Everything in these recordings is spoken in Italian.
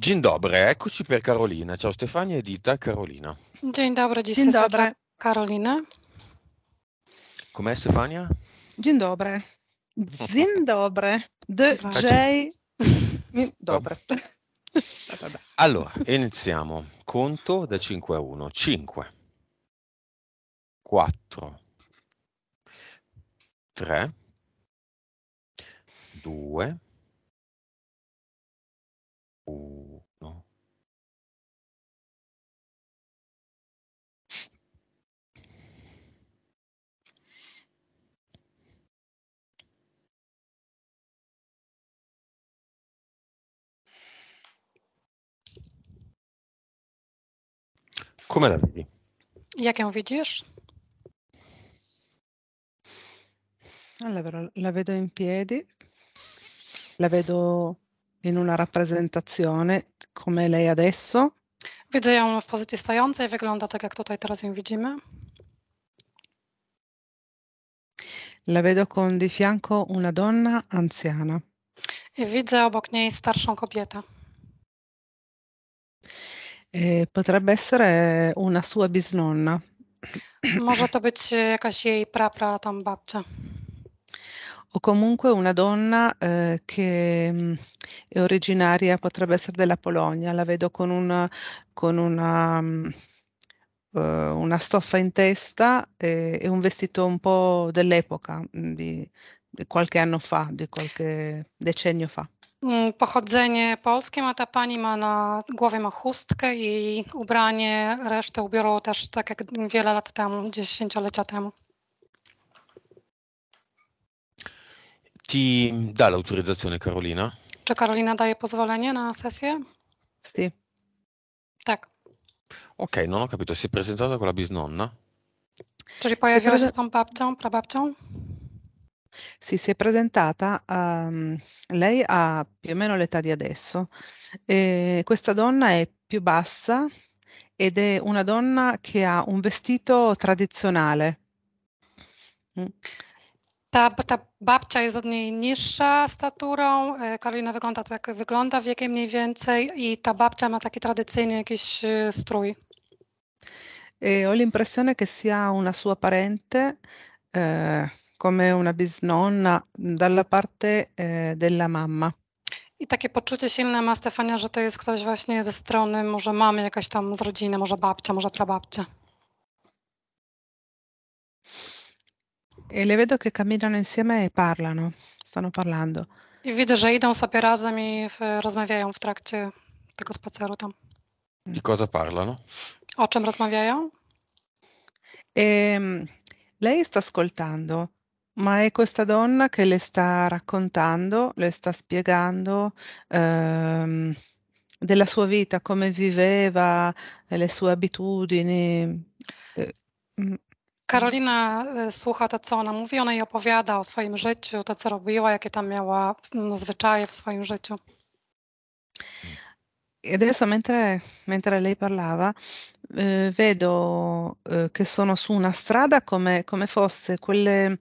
Gin dobre, eccoci per Carolina. Ciao Stefania e Dita, Carolina. Dzień dobry, dziś Dzień dobry. Com'è Stefania? Dzień dobry. Dzień dobry. DJ. Dobre. Allora, iniziamo. Conto da 5 a 1. 5, 4, 3, 2, 1. Come la vedi? Jak ją widzisz? Allora, la vedo in piedi, la vedo in una rappresentazione come lei adesso. Widzę ją w pozycji stojącej, wygląda tak jak tutaj teraz ją widzimy. La vedo con di fianco una donna anziana. I widzę obok niej starszą kobietę. E potrebbe essere una sua bisnonna. Może to być jakaś jej prapra, tam babcia. O comunque una donna eh, che mh, mm, è originaria, potrebbe essere della Polonia, la vedo con una, con una, mh, mm, uh, una stoffa in testa e, e, un vestito un po' dell'epoca, mh, mm, di, di qualche anno fa, di qualche decennio fa. Mm, pochodzenie polskie ma ta pani, ma na głowie ma chustkę i ubranie resztę ubioru też tak jak wiele lat temu, dziesięciolecia temu. Ti da l'autorizzazione Karolina? Czy Karolina daje pozwolenie na sesję? Sì. Tak. Ok, non ho capito, si è presentata con la bisnonna? Czyli pojawiła się z tą babcią, prababcią? Sì, si è presentata, uhm, lei ha più o meno l'età di adesso. Ehm, questa donna è più bassa ed è una donna che ha un vestito tradizionale. Mm. Ta ta babcia jest od niej niższa staturą, eh, Karolina wygląda tak, wygląda, wiekiem mniej więcej i ta babcia ma taki tradycyjny jakiś, strój. E ho l'impressione che sia una sua parente, ehm come una bisnonna dalla parte eh, della mamma. I takie poczucie silne ma Stefania, że to jest ktoś właśnie ze strony może mamy jakaś tam z rodziny, może babcia, może prababcia. E le vedo che camminano insieme e parlano, stanno parlando. I widzę, że idą sobie razem i w, rozmawiają w trakcie tego spaceru tam. Di cosa parlano? O czym rozmawiają? E, ehm, lei sta ascoltando ma è questa donna che le sta raccontando, le sta spiegando, ehm, della sua vita, come viveva, eh, le sue abitudini. Eh, mm. Karolina słucha to, co ona mówi, ona jej opowiada o swoim życiu, to, co robiła, jakie tam miała mm, zwyczaje w swoim życiu. E adesso mentre, mentre, lei parlava eh, vedo eh, che sono su una strada come, come fosse quelle,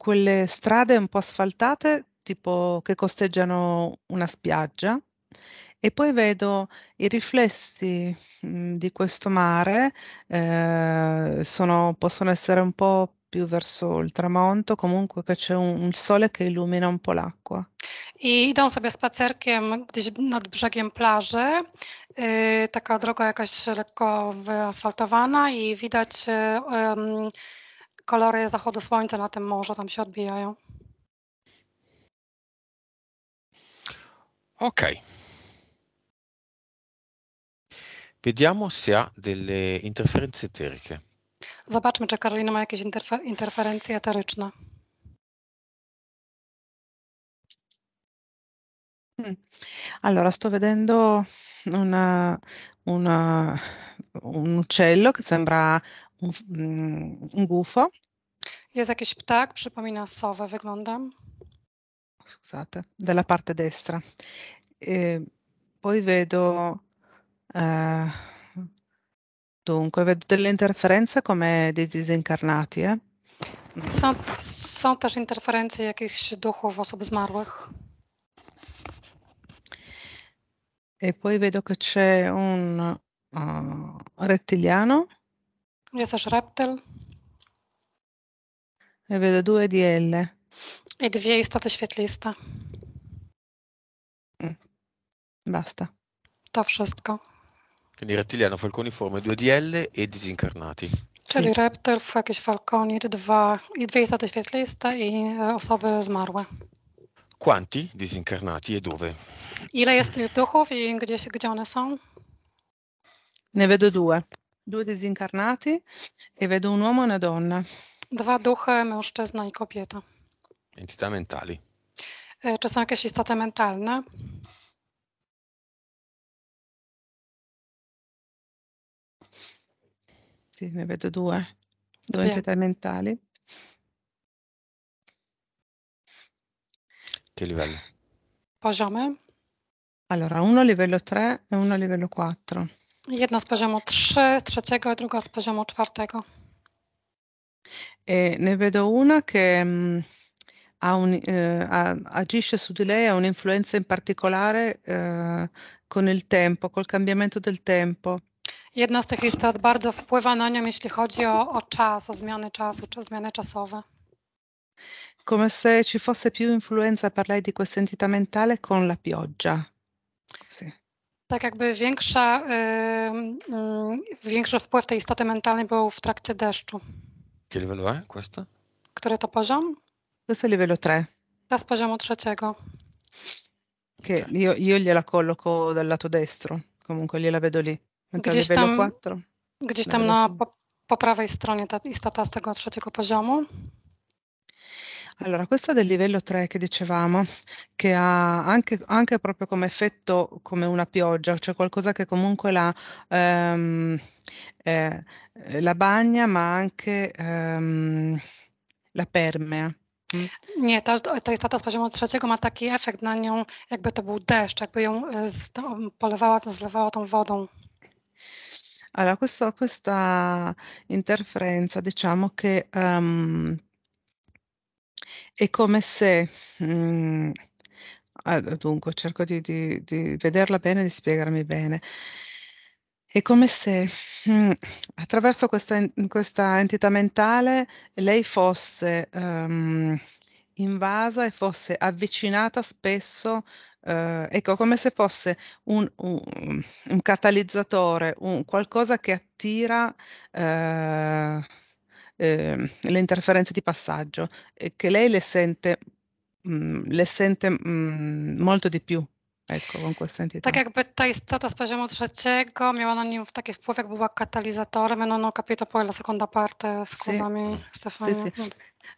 quelle strade un po' asfaltate, tipo che costeggiano una spiaggia, e poi vedo i riflessi mh, mm, di questo mare, eh, sono, possono essere un po' più verso il tramonto, comunque che c'è un, un sole che illumina un po' l'acqua. I idą sobie spacerkiem gdzieś nad brzegiem plaży. Yy, taka droga jakaś lekko wyasfaltowana i widać yy, yy, kolory zachodu słońca na tym morzu tam się odbijają. Ok. Vediamo se ha delle interferenze eteriche. Zobaczmy, czy Karolina ma jakieś interfer interferencje eteryczne. Hmm. Allora, sto vedendo una, una, un uccello che sembra un mm, gufo. Jest jakiś ptak, przypomina sowę, wyglądam. Scusate, dalla parte destra. E poi vedo, eh, dunque, vedo delle interferenze come dei disincarnati. Eh? Są, są też interferencje jakichś duchów osób zmarłych. E poi vedo che c'è un uh, rettiliano. Jesteś reptyl. E vedo due di L. E due istoty świetliste. Mm. Basta. To wszystko. Quindi rettiliano, falconiforme, 2DL e disincarnati. Czyli sì. reptyl, jakieś falconid, dwa, i due istoty świetliste i eh, osoby zmarłe. Quanti disincarnati e dove? Ile jest tych duchów i gdzie, gdzie one są? Ne vedo due due disincarnati e vedo un uomo e una donna. Dwa duchy, mężczyzna i kobieta. Entità mentali. E, czy są jakieś istoty mentalne? Sì, ne vedo due, due entità mentali. Che livello? Poziomy? Allora, uno a livello 3 e uno a livello 4. Jedna z poziomu 3, trzeciego, druga z poziomu czwartego. E ne vedo una che mh, mm, ha un, eh, ha, agisce su di lei, ha un'influenza in particolare eh, con il tempo, col cambiamento del tempo. Jedna z tych istot bardzo wpływa na nią, jeśli chodzi o, o czas, o zmiany czasu, czy zmiany czasowe. Come se ci fosse più influenza parlai di questa entità mentale con la pioggia. Così. Tak jakby większa, większy wpływ tej istoty mentalnej był w trakcie deszczu. Che livello è questo? Który to poziom? Questo è livello 3. Da z poziomu trzeciego. Che io, io gliela colloco dal lato destro, comunque gliela vedo lì. Mentre gdzieś tam, 4. Gdzieś tam na po, po prawej stronie ta istota z tego trzeciego poziomu. Allora, questa del livello 3 che dicevamo, che ha anche, anche proprio come effetto come una pioggia, cioè qualcosa che comunque la, ehm, eh, la bagna, ma anche ehm, la permea. Nie, ta, ta, ta, ta z poziomu trzeciego ma taki efekt na nią, jakby to był deszcz, jakby ją z, polewała, zlewała tą wodą. Allora, questo, questa interferenza diciamo che um, è come se, mhmm, dunque cerco di di di vederla bene e di spiegarmi bene. È come se, mhmm, attraverso questa questa entità mentale lei fosse, uhm, invasa e fosse avvicinata spesso, uhm, ecco come se fosse un u un catalizzatore, un qualcosa che attira, uhm eh, le interferenze di passaggio, eh, che lei le sente, mh, mm, le sente mh, mm, molto di più. Ecco, con questa entitą. Tak jakby ta istota z poziomu trzeciego miała na nim taki wpływ, jak była katalizatorem, non ho capito poi la seconda parte, scusami sì. Stefania. Sì, sì.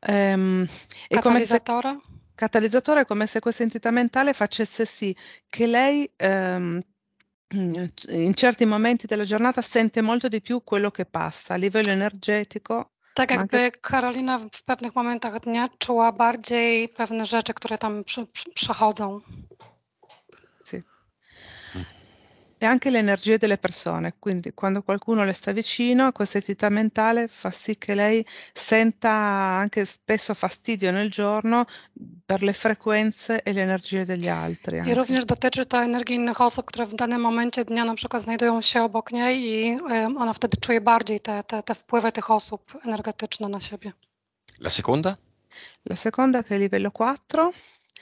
Ehm, catalizzatore? Se, catalizzatore come se questa entità mentale facesse sì che lei ehm, in certi momenti della giornata sente molto di più quello che passa a livello energetico Tak jakby Karolina w pewnych momentach dnia czuła bardziej pewne rzeczy, które tam przy, przy, przechodzą. e anche le energie delle persone. Quindi quando qualcuno le sta vicino, questa entità mentale fa sì che lei senta anche spesso fastidio nel giorno per le frequenze e le energie degli altri. Anche. I również dotyczy to energii innych osób, które w danym momencie dnia na przykład znajdują się obok niej i ona wtedy czuje bardziej te, te, te wpływy tych osób energetyczne na siebie. La seconda? La seconda che è livello 4.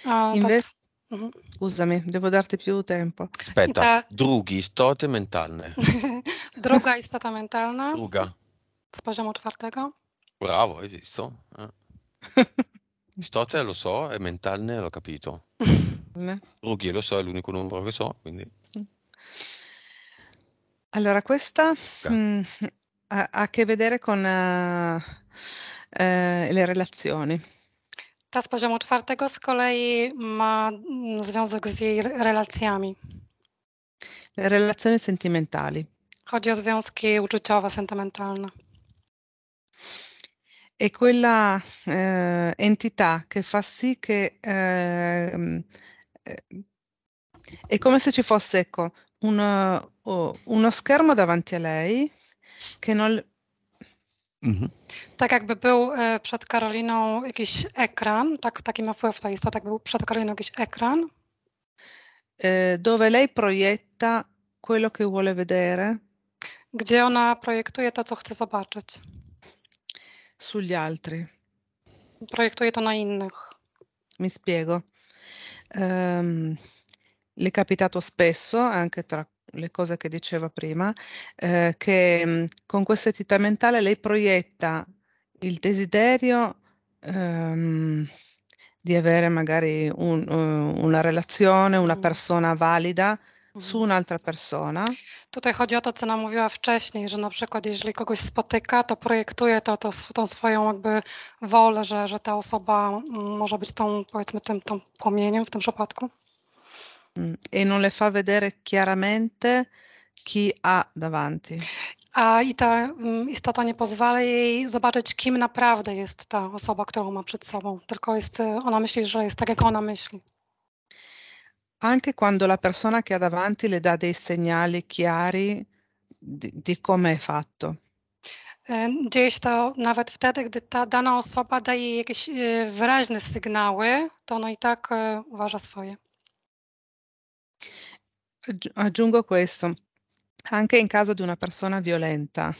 A, Inve- tak. Mm-hmm. Scusami, devo darti più tempo. Aspetta, drugi, istoty mentalne. Druga istota mentalna. Druga. Z poziomu czwartego. Bravo, hai visto? Eh. Istote lo so e mentalne l'ho capito. Drughi lo so, è l'unico numero che so, quindi... Mm. Allora, questa mh, mm, ha, ha, a che vedere con uh, eh, le relazioni. Ta z poziomu czwartego z kolei ma mm, związek z jej relacjami. Relazioni sentimentali. Chodzi o związki uczuciowe, sentymentalne. È quella eh, entità che fa sì che ehm, eh, è come se ci fosse ecco, uno, eh, oh, uno schermo davanti a lei che non, Mhm. Tak jakby był e, przed Karoliną jakiś ekran, tak, taki ma wpływ ta istota, tak był przed Karoliną jakiś ekran. E, dove lei proietta quello che vuole vedere. Gdzie ona projektuje to, co chce zobaczyć. Sugli altri. Projektuje to na innych. Mi spiego. Um, le è capitato spesso, anche tra le cose che diceva prima, eh, che mm, con questa entità mentale lei proietta il desiderio ehm, di avere magari un, uh, una relazione, una persona valida. su un'altra persona. Tutaj chodzi o to, co nam mówiła wcześniej, że na przykład jeżeli kogoś spotyka, to projektuje to, to, tą swoją jakby wolę, że, że ta osoba mm, może być tą, powiedzmy, tym, tą płomieniem w tym przypadku mh, mm. e non le fa vedere chiaramente chi ha davanti. A i ta mm, istota nie pozwala jej zobaczyć, kim naprawdę jest ta osoba, którą ma przed sobą, tylko jest, ona myśli, że jest tak, jak ona myśli. Anche quando la persona che ha davanti le dà dei segnali chiari di, di come è fatto. Dzieje się to nawet wtedy, gdy ta dana osoba daje jakieś wyraźne sygnały, to ona i tak uważa swoje aggiungo questo, anche in caso di una persona violenta,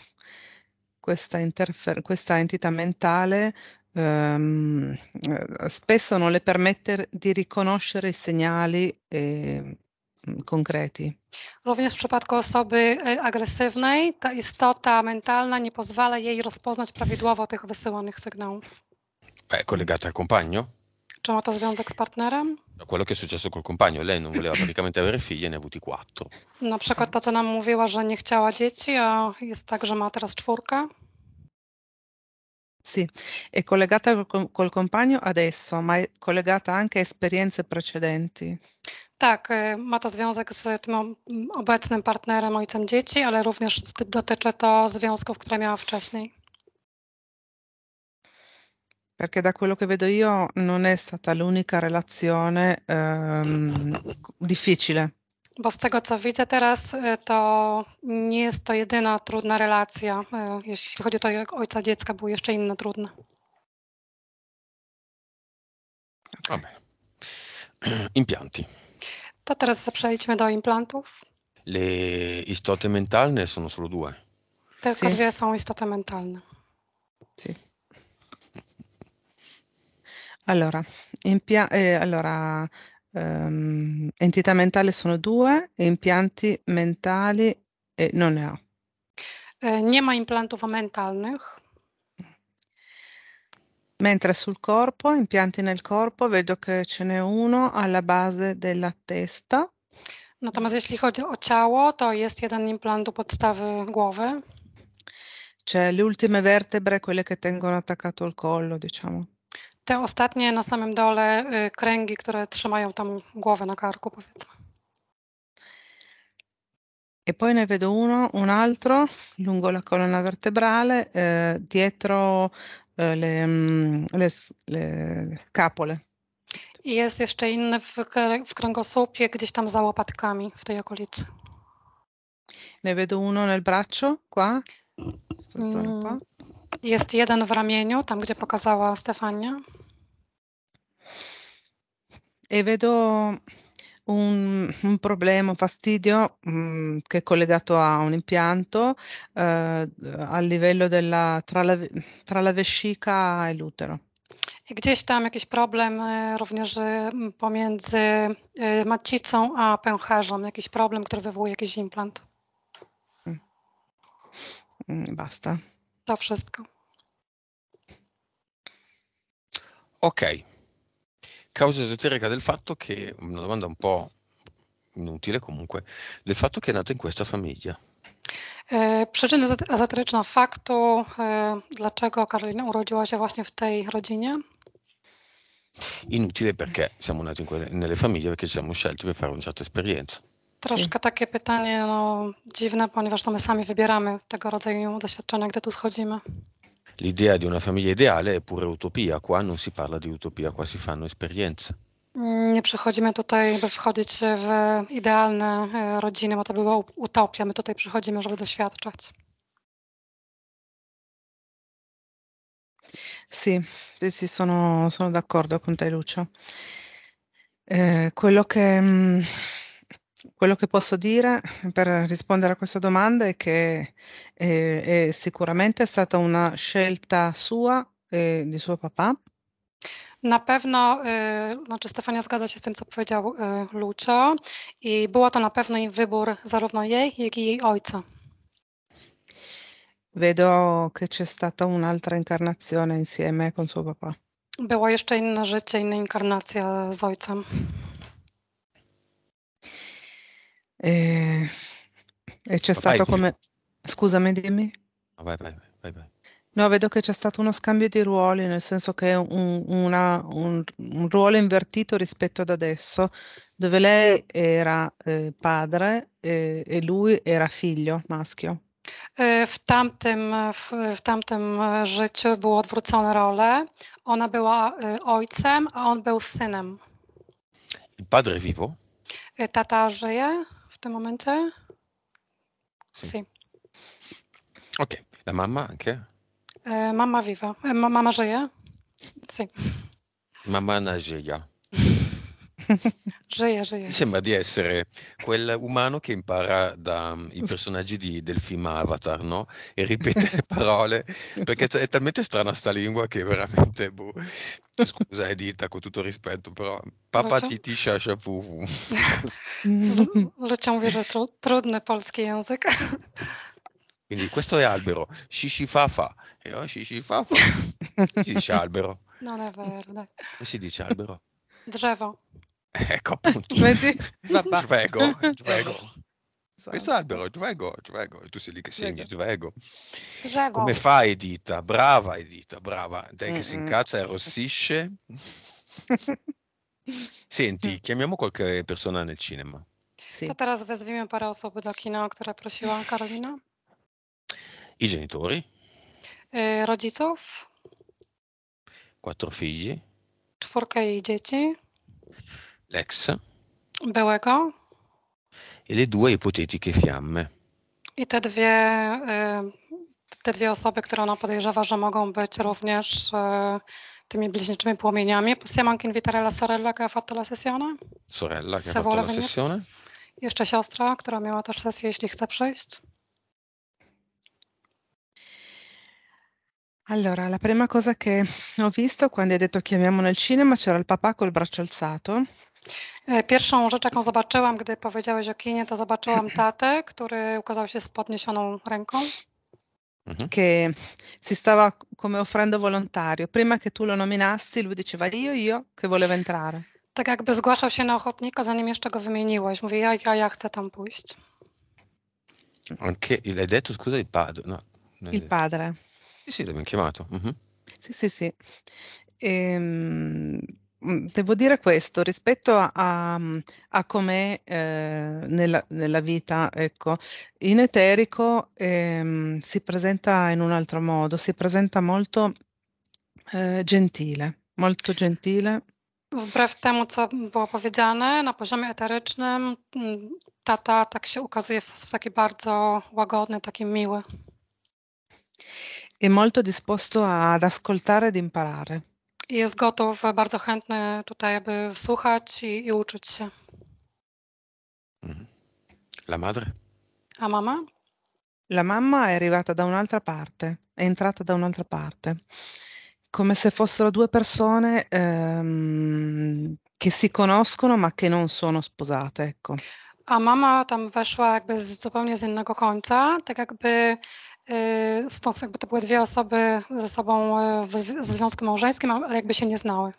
questa, interfer- questa entità mentale ehm, eh, spesso non le permette di riconoscere i segnali e, ehm, konkrety. Również w przypadku osoby agresywnej ta istota mentalna nie pozwala jej rozpoznać prawidłowo tych wysyłanych sygnałów. È collegata al compagno? ma stato związek z partnerem? No, quello che è successo col compagno, lei non voleva praticamente avere figli e ne ha avuti quattro. Na przykład ta, co nam mówiła, że nie chciała dzieci, a jest tak, że ma teraz czwórkę. Sì, è collegata col compagno adesso, ma è collegata anche a esperienze precedenti. Tak, y, ma to związek z tym obecnym partnerem, ojcem dzieci, ale również dotyczy to związków, które miała wcześniej perché da quello che vedo io non è stata l'unica relazione um, difficile. Bo z tego co widzę teraz, e, to nie jest to jedyna trudna relacja. E, jeśli chodzi o to, jak ojca dziecka, były jeszcze inne trudne. Okay. Impianti. To teraz przejdźmy do implantów. Le istoty mentalne są solo due. Tylko sì. dwie są istoty mentalne. Sì. Allora, impia ehm, allora, ehm, entità mentale sono due, e impianti mentali, e non ne ho. E, eh, nie ma implantów mentalnych. Mentre sul corpo, impianti nel corpo, vedo che ce n'è uno alla base della testa. Natomiast jeśli chodzi o ciało, to jest jeden implant u podstawy głowy. Cioè le ultime vertebre, quelle che tengono attaccato il collo, diciamo. te ostatnie na samym dole y, kręgi, które trzymają tam głowę na karku, powiedzmy. E poi ne vedo uno, un altro lungo la colonna vertebrale, eh, dietro eh, le, mm, le, le scapole. I jest jeszcze inny w, w kręgosłupie, gdzieś tam za łopatkami w tej okolicy. Ne vedo uno nel braccio, qua. Mm, jest jeden w ramieniu, tam gdzie pokazała Stefania. E vedo un, un problema, un fastidio mh, mm, che è collegato a un impianto eh, a livello della, tra, la, tra la vescica e l'utero. I gdzieś tam jakiś problem e, również e, pomiędzy e, macicą a pęcherzą, jakiś problem, który wywołuje jakiś implant. Mm. Mm, basta. To wszystko. Ok. Causa esoterica del fatto che, una domanda un po' inutile comunque, del fatto che è nata in questa famiglia. E, przyczyna ezoteryczna faktu, e, dlaczego Karolina urodziła się właśnie w tej rodzinie? Inutile perché siamo nati que- nelle famiglie perché ci siamo scelti per fare una certa esperienza. Troszkę takie pytanie no, dziwne, ponieważ to my sami wybieramy tego rodzaju doświadczenia, gdy tu schodzimy. L'idea di una famiglia ideale è pure utopia. Qua non si parla di utopia, qua si fanno esperienze. Mm, nie przychodzimy tutaj, by wchodzić w idealne e, rodziny, bo to by była utopia. My tutaj przychodzimy, żeby doświadczać. Sì, sì sono, sono d'accordo con te Lucio. Eh, quello che, mm, Quello che posso dire per rispondere a questa domanda è che eh, è sicuramente stata una scelta sua e di suo papà. Na pewno, znaczy Stefania zgadza się z tym, co powiedział Lucio i było to na pewno jej wybór zarówno jej, jak i jej ojca. Vedo che c'è stata un'altra incarnazione insieme con suo papà. Było jeszcze inne życie, inna inkarnacja z ojcem. E, eh, e c'è vai, stato come... Scusami, dimmi. Vai, vai, vai, vai. No, vedo che c'è stato uno scambio di ruoli, nel senso che un, una, un, un ruolo invertito rispetto ad adesso, dove lei era eh, padre eh, e lui era figlio maschio. W tamtym, w, tamtym życiu były odwrócone role. Ona była ojcem, a on był synem. I padre vivo? Tata żyje? tym momencie? Sì. sì. Ok, la mamma anche? Eh, mamma viva, eh, mamma żyje? Sì. Mamma na żyje. Gioia, gioia. Mi sembra di essere quel umano che impara dai mm, personaggi di, del film Avatar, no? E ripete le parole, perché è talmente strana sta lingua che veramente, boh, scusa Edita, eh, con tutto rispetto, però papa titi shasha puvu. Luciamo wierzę trudne polski język. Quindi questo è albero, shishifafa. E oh, shishifafa. Si dice albero. Non è vero, dai. Si dice albero. Drzewo. Ecco appunto. Vedi? Drago, Drago. Questo albero è Drago, E tu sei lì che segni, Drago. Come fa Edita? Brava Edita, brava. Dai che mm-hmm. si incazza e arrossisce. Senti, chiamiamo qualche persona nel cinema. Sí. To teraz wezwijmy parę osób do kina, o które prosiła Karolina. I genitori. Y, eh, rodziców. Quattro figli. Czwórkę jej dzieci. L'ex. Byłego. I le due ipotetiche fiamme. I te dwie, y, te dwie osoby, które ona podejrzewa, że mogą być również y, tymi bliźniczymi płomieniami. Possiamo anche invitare la sorella che ha fatto la sessione? Sorella che Se ha fatto la sessione? Jeszcze siostra, która miała też sesję, jeśli chce przyjść. Allora, la prima cosa che ho visto quando hai detto chiamiamo nel cinema c'era il papà col braccio alzato. E, pierwszą rzecz, jaką zobaczyłam, gdy powiedziałeś o kinie, to zobaczyłam tatę, który ukazał się z podniesioną ręką. Mhm. Che si stava come offrendo volontario. Prima che tu lo nominassi, lui diceva io, io che volevo entrare. Tak jakby zgłaszał się na ochotnika, zanim jeszcze go wymieniłeś. Mówi ja, ja, ja chcę tam pójść. Anche, l'hai detto, scusa, il padre? No, il padre. Sì, sì, l'abbiamo chiamato. Mhm. Sì, sì, sì. Ehm, Mm, devo dire questo, rispetto a, a, a com'è eh, nella, nella, vita, ecco, in eterico ehm, si presenta in un altro modo, si presenta molto eh, gentile, molto gentile. Wbrew temu, co było powiedziane, na poziomie eterycznym mm, tata tak się ukazuje w sposób taki bardzo łagodny, taki miły. È molto disposto ad ascoltare ed imparare. jest gotów, bardzo chętny tutaj, aby słuchać i, i uczyć się. Mhm. La madre? A mama? La mamma è arrivata da un'altra parte, è entrata da un'altra parte, come se fossero due persone ehm, che si conoscono ma che non sono sposate, ecco. A mama tam weszła jakby z, zupełnie z innego końca, tak jakby stąd jakby to były dwie osoby ze sobą w, związku małżeńskim, ale jakby się nie znały.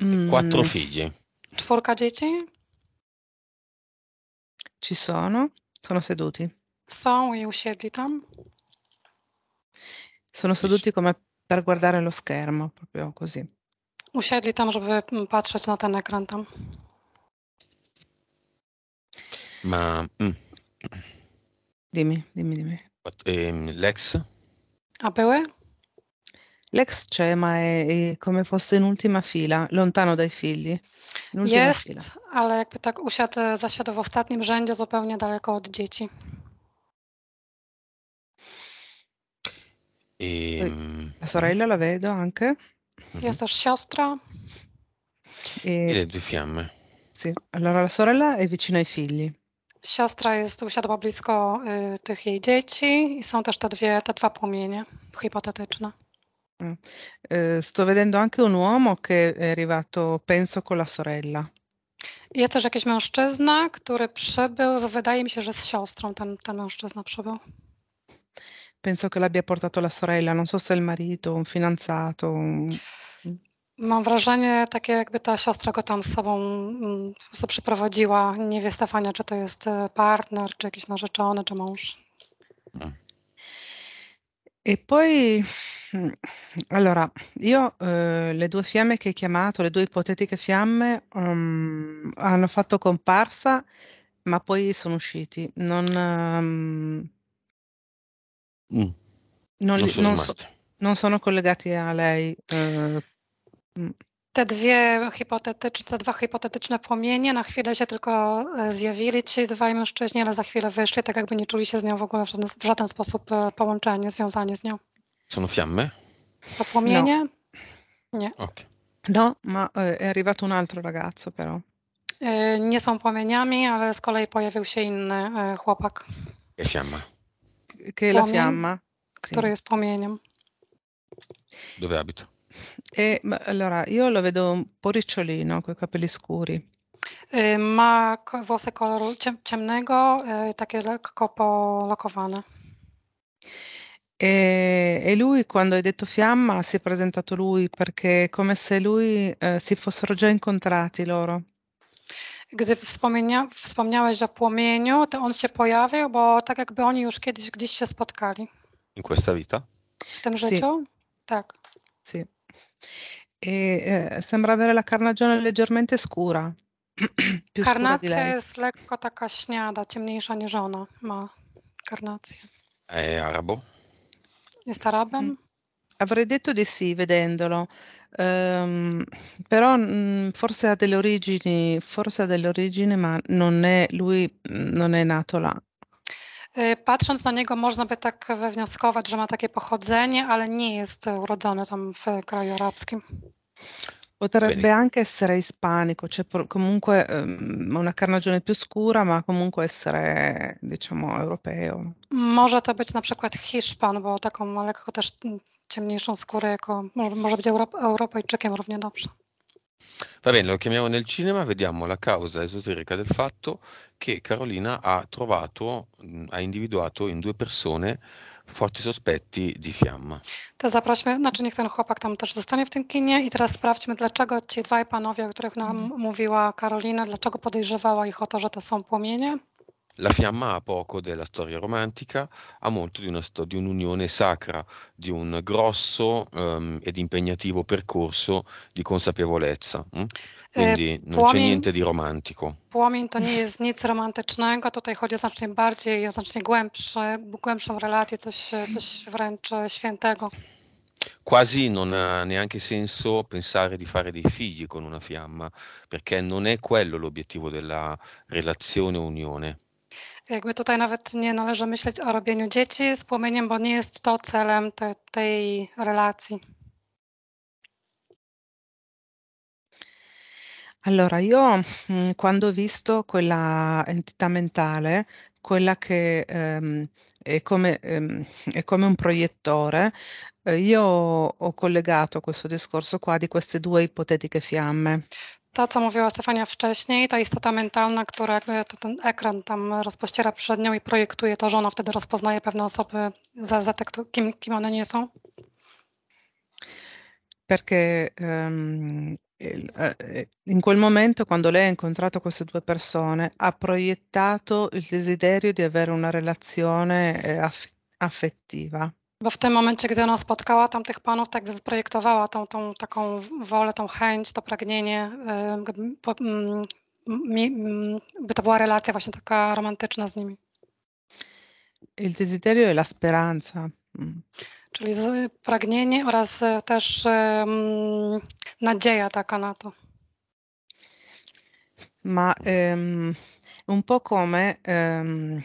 Mm. Quattro figli. Czwórka dzieci? Ci sono? Sono seduti? Są i usiedli tam. Sono seduti come per guardare lo schermo, proprio così. Usiedli tam, żeby mm, patrzeć na ten ekran tam. Ma... Mm. Dimmi, dimmi, dimmi. Ehm, Lex? APW? Ah, lex c'è, ma è, è, come fosse in ultima fila, lontano dai figli. Jest, fila. ale jakby tak usiadł, zasiadł w ostatnim rzędzie, zupełnie daleko od dzieci. Ehm, la sorella la vedo anche. Mm-hmm. Jest też siostra. E... E le due fiamme. Sì, allora la sorella è vicina ai figli siostra jest, usiadła blisko y, tych jej dzieci i są też te, dwie, te dwa płomienie hipotetyczne. Mm. sto vedendo anche un uomo che è arrivato, penso, con la sorella. Jest też jakiś mężczyzna, który przybył, wydaje mi się, że z siostrą ten, ten mężczyzna przybył. Penso che l'abbia portato la sorella, non so se il marito, un fidanzato. Un... Mam wrażenie takie, jakby ta siostra go tam z sobą mm, po prostu przyprowadziła. Nie wie Stefania, czy to jest partner, czy jakiś narzeczony, czy mąż. E poi, mm, allora, io eh, le due fiamme che hai chiamato, le due ipotetiche fiamme, um, hanno fatto comparsa, ma poi sono usciti. Non, um, mm. non, non, sono, non, so, non sono collegati a lei. Eh, Mm. Te dwie hipotetyczne, te dwa hipotetyczne płomienie na chwilę się tylko e, zjawili ci dwaj mężczyźni, ale za chwilę wyszli, tak jakby nie czuli się z nią w ogóle w żaden, w żaden sposób e, połączeni, związani z nią. Sono fiamme? To płomienie? No. Nie. Okay. No, ma è e, arrivato un altro ragazzo però. Nie są płomieniami, ale z kolei pojawił się inny chłopak. Che fiamma? Che la fiamma? Który jest płomieniem. Dove abito? E, ma allora, io lo vedo un po' ricciolino, con i capelli scuri. Y, eh, Ma ko- włosy koloru ciem- ciemnego, y, takie lekko polokowane. E, lui, quando hai detto fiamma, si è presentato lui perché è come se lui eh, si fossero già incontrati loro. Gdy wspomnia- wspomniałeś o płomieniu, to on się pojawił, bo tak jakby oni już kiedyś gdzieś się spotkali In questa vita? w tym Sì. życiu. Tak. Sì e e, eh, sembra avere la carnagione leggermente scura. Più Karnacja scura jest lekko taka śniada, ciemniejsza niż ona ma karnację. È arabo? Jest arabem? Mm. Avrei detto di sì vedendolo, um, però mh, mm, forse ha delle origini, forse ha delle origini, ma non è, lui mh, mm, non è nato là. E, patrząc na niego można by tak wywnioskować, że ma takie pochodzenie, ale nie jest urodzony tam w kraju arabskim. Potrebbe Bene. anche essere ispanico, cioè comunque um, una carnagione più scura, ma comunque essere, diciamo, europeo. Może to być na przykład Hiszpan, bo taką lekko też mm, ciemniejszą skórę, jako, może być Europejczykiem równie dobrze. Va bene, lo chiamiamo nel cinema, vediamo la causa esoterica del fatto che Carolina ha trovato, ha individuato in due persone forti sospetti di fiamma. To zaprośmy, znaczy niech ten chłopak tam też zostanie w tym kinie i teraz sprawdźmy, dlaczego ci dwaj panowie, o których nam mm. mówiła Karolina, dlaczego podejrzewała ich o to, że to są płomienie. La fiamma ha poco della storia romantica, ha molto di, una sto- di un'unione sacra, di un grosso um, ed impegnativo percorso di consapevolezza. Hm? Quindi non płomień, c'è niente di romantico. Płomień to nie jest nic romantycznego, tutaj chodzi o znacznie bardziej, o znacznie głębsze, głębszą relację, coś, coś wręcz świętego. Quasi non ha neanche senso pensare di fare dei figli con una fiamma, perché non è quello l'obiettivo della relazione unione. Jakby tutaj nawet nie należy myśleć o robieniu dzieci z płomieniem, bo nie jest to celem te, tej relacji. Allora, io mm, quando ho visto quella entità mentale, quella che ehm, è, come, ehm, è, come, un proiettore, eh, io ho collegato questo discorso qua di queste due ipotetiche fiamme. to, co mówiła Stefania wcześniej, ta istota mentalna, która jakby ten ekran tam rozpościera przed nią i projektuje to, że ona wtedy rozpoznaje pewne osoby za, za te, kim, kim one nie są? Perché um, in quel momento, quando lei ha incontrato queste due persone, ha proiettato il desiderio di avere una relazione eh, affettiva. Bo w tym momencie, gdy ona spotkała tamtych panów, tak wyprojektowała tą, tą taką wolę, tą chęć, to pragnienie, y, mm, mm, by to była relacja właśnie taka romantyczna z nimi. Il desiderio e la speranza. Mm. Czyli pragnienie oraz y, też um, nadzieja taka na to. Ma um, un po' come um,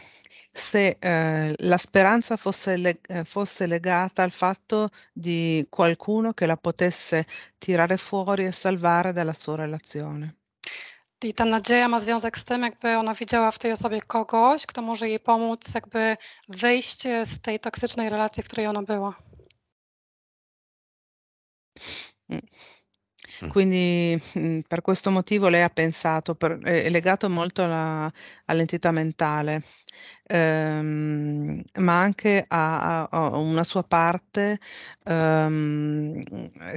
se eh, la speranza fosse, le- eh, fosse, legata al fatto di qualcuno che la potesse tirare fuori e salvare dalla sua relazione. I ta nadzieja ma związek z tym, jakby ona widziała w tej osobie kogoś, kto może jej pomóc, jakby wyjść z tej toksycznej relacji, w której ona była. Mm. Mm. Quindi mm, per questo motivo lei ha pensato, per, è legato molto alla, all'entità mentale, ehm, ma anche a, a, a, una sua parte ehm,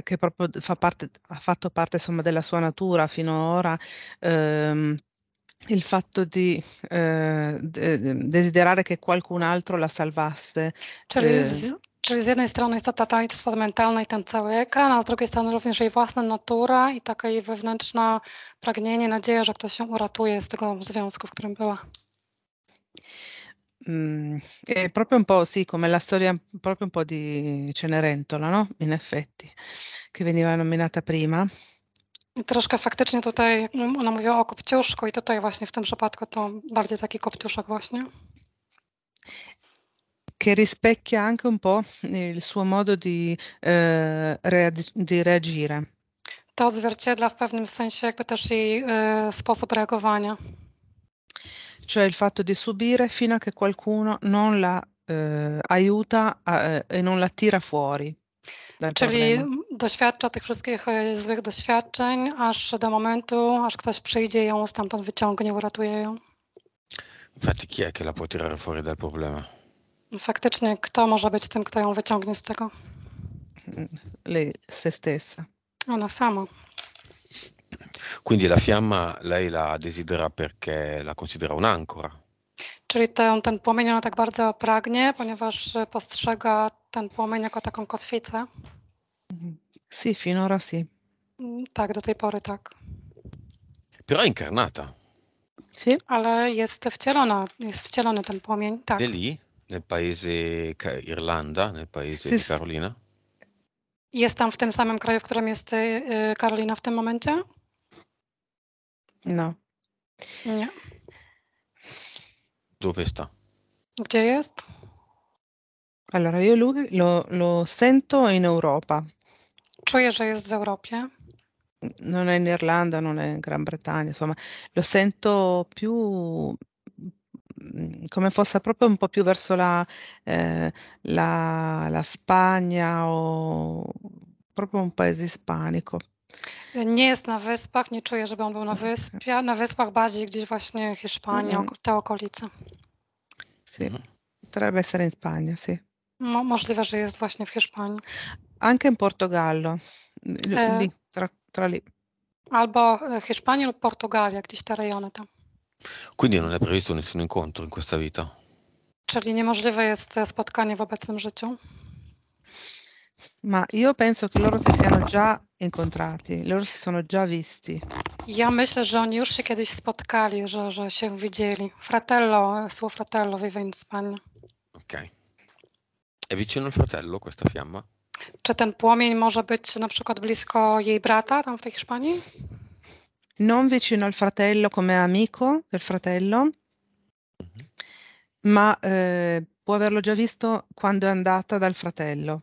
che proprio fa parte, ha fatto parte insomma, della sua natura fino ad ora. Ehm, il fatto di eh, desiderare che qualcun altro la salvasse. Cioè, eh, Czyli z jednej strony jest to ta tajemnica mentalna i ten cały ekran, a z drugiej strony również jej własna natura i taka jej wewnętrzna pragnienie, nadzieja, że ktoś się uratuje z tego związku, w którym była. Mm, è eh, proprio un po' sì, come la storia proprio un po' di Cenerentola, no? In effetti, che veniva nominata prima. troszkę faktycznie tutaj ona mówiła o kopciuszku i tutaj właśnie w tym przypadku to bardziej taki kopciuszek właśnie. che rispecchia anche un po' il suo modo di, e, eh, reag- di reagire. To odzwierciedla w pewnym sensie jakby też jej e, sposób reagowania. Cioè il fatto di subire fino a che qualcuno non la e, eh, aiuta a, e non la tira fuori. Czyli problemu. doświadcza tych wszystkich złych doświadczeń aż do momentu, aż ktoś przyjdzie ją stamtąd wyciągnie, uratuje ją. Infatti chi è che la può tirare fuori dal problema? Faktycznie, kto może być tym, kto ją wyciągnie z tego? Lei se stessa. Ona sama. Quindi la fiamma lei la desidera perché la considera un'ancora. Czyli ten, ten płomień ona tak bardzo pragnie, ponieważ postrzega ten płomień jako taką kotwicę. Sì, finora sì. Tak, do tej pory tak. Però è incarnata. Sì. Ale jest wcielona, jest wcielony ten płomień, tak. Deli? Nel paese Irlanda, nel paese Sys... Carolina? Jestem w tym samym kraju, w którym jest Karolina w tym momencie? No. Nie. Dove sta? Gdzie jest? Allora, io lo, lo, lo sento in Europa. Czuję, że jest w Europie. Non è in Irlanda, non è in Gran Bretagna, insomma, lo sento più come fosse proprio un po' più verso la, eh, la, la Spagna o proprio un paese ispanico. Nie jest na wyspach, nie czuję, żeby on był na, wyspie, na wyspach, bardziej gdzieś właśnie Hiszpania, mhm. te okolice. Sì, mhm. potrebbe essere in Spagna, sì. Mo możliwe, że jest właśnie w Hiszpanii. Anche in Portogallo, e. lì, tra, tra lì. Albo e, Hiszpania lub Portugalia, gdzieś te rejony tam. Quindi non è previsto nessun incontro in questa vita? Czyli niemożliwe jest spotkanie w obecnym życiu? Ma io penso che loro si siano già incontrati, loro si sono già visti. Ja myślę, że oni już się kiedyś spotkali, że, że się widzieli. Fratello, słowo fratello vive in Spagna. Ok. È vicino il fratello questa fiamma? Czy ten płomień może być na przykład blisko jej brata tam w tej Hiszpanii? non vicino al fratello come amico del fratello, mm-hmm. ma eh, può averlo già visto quando è andata dal fratello.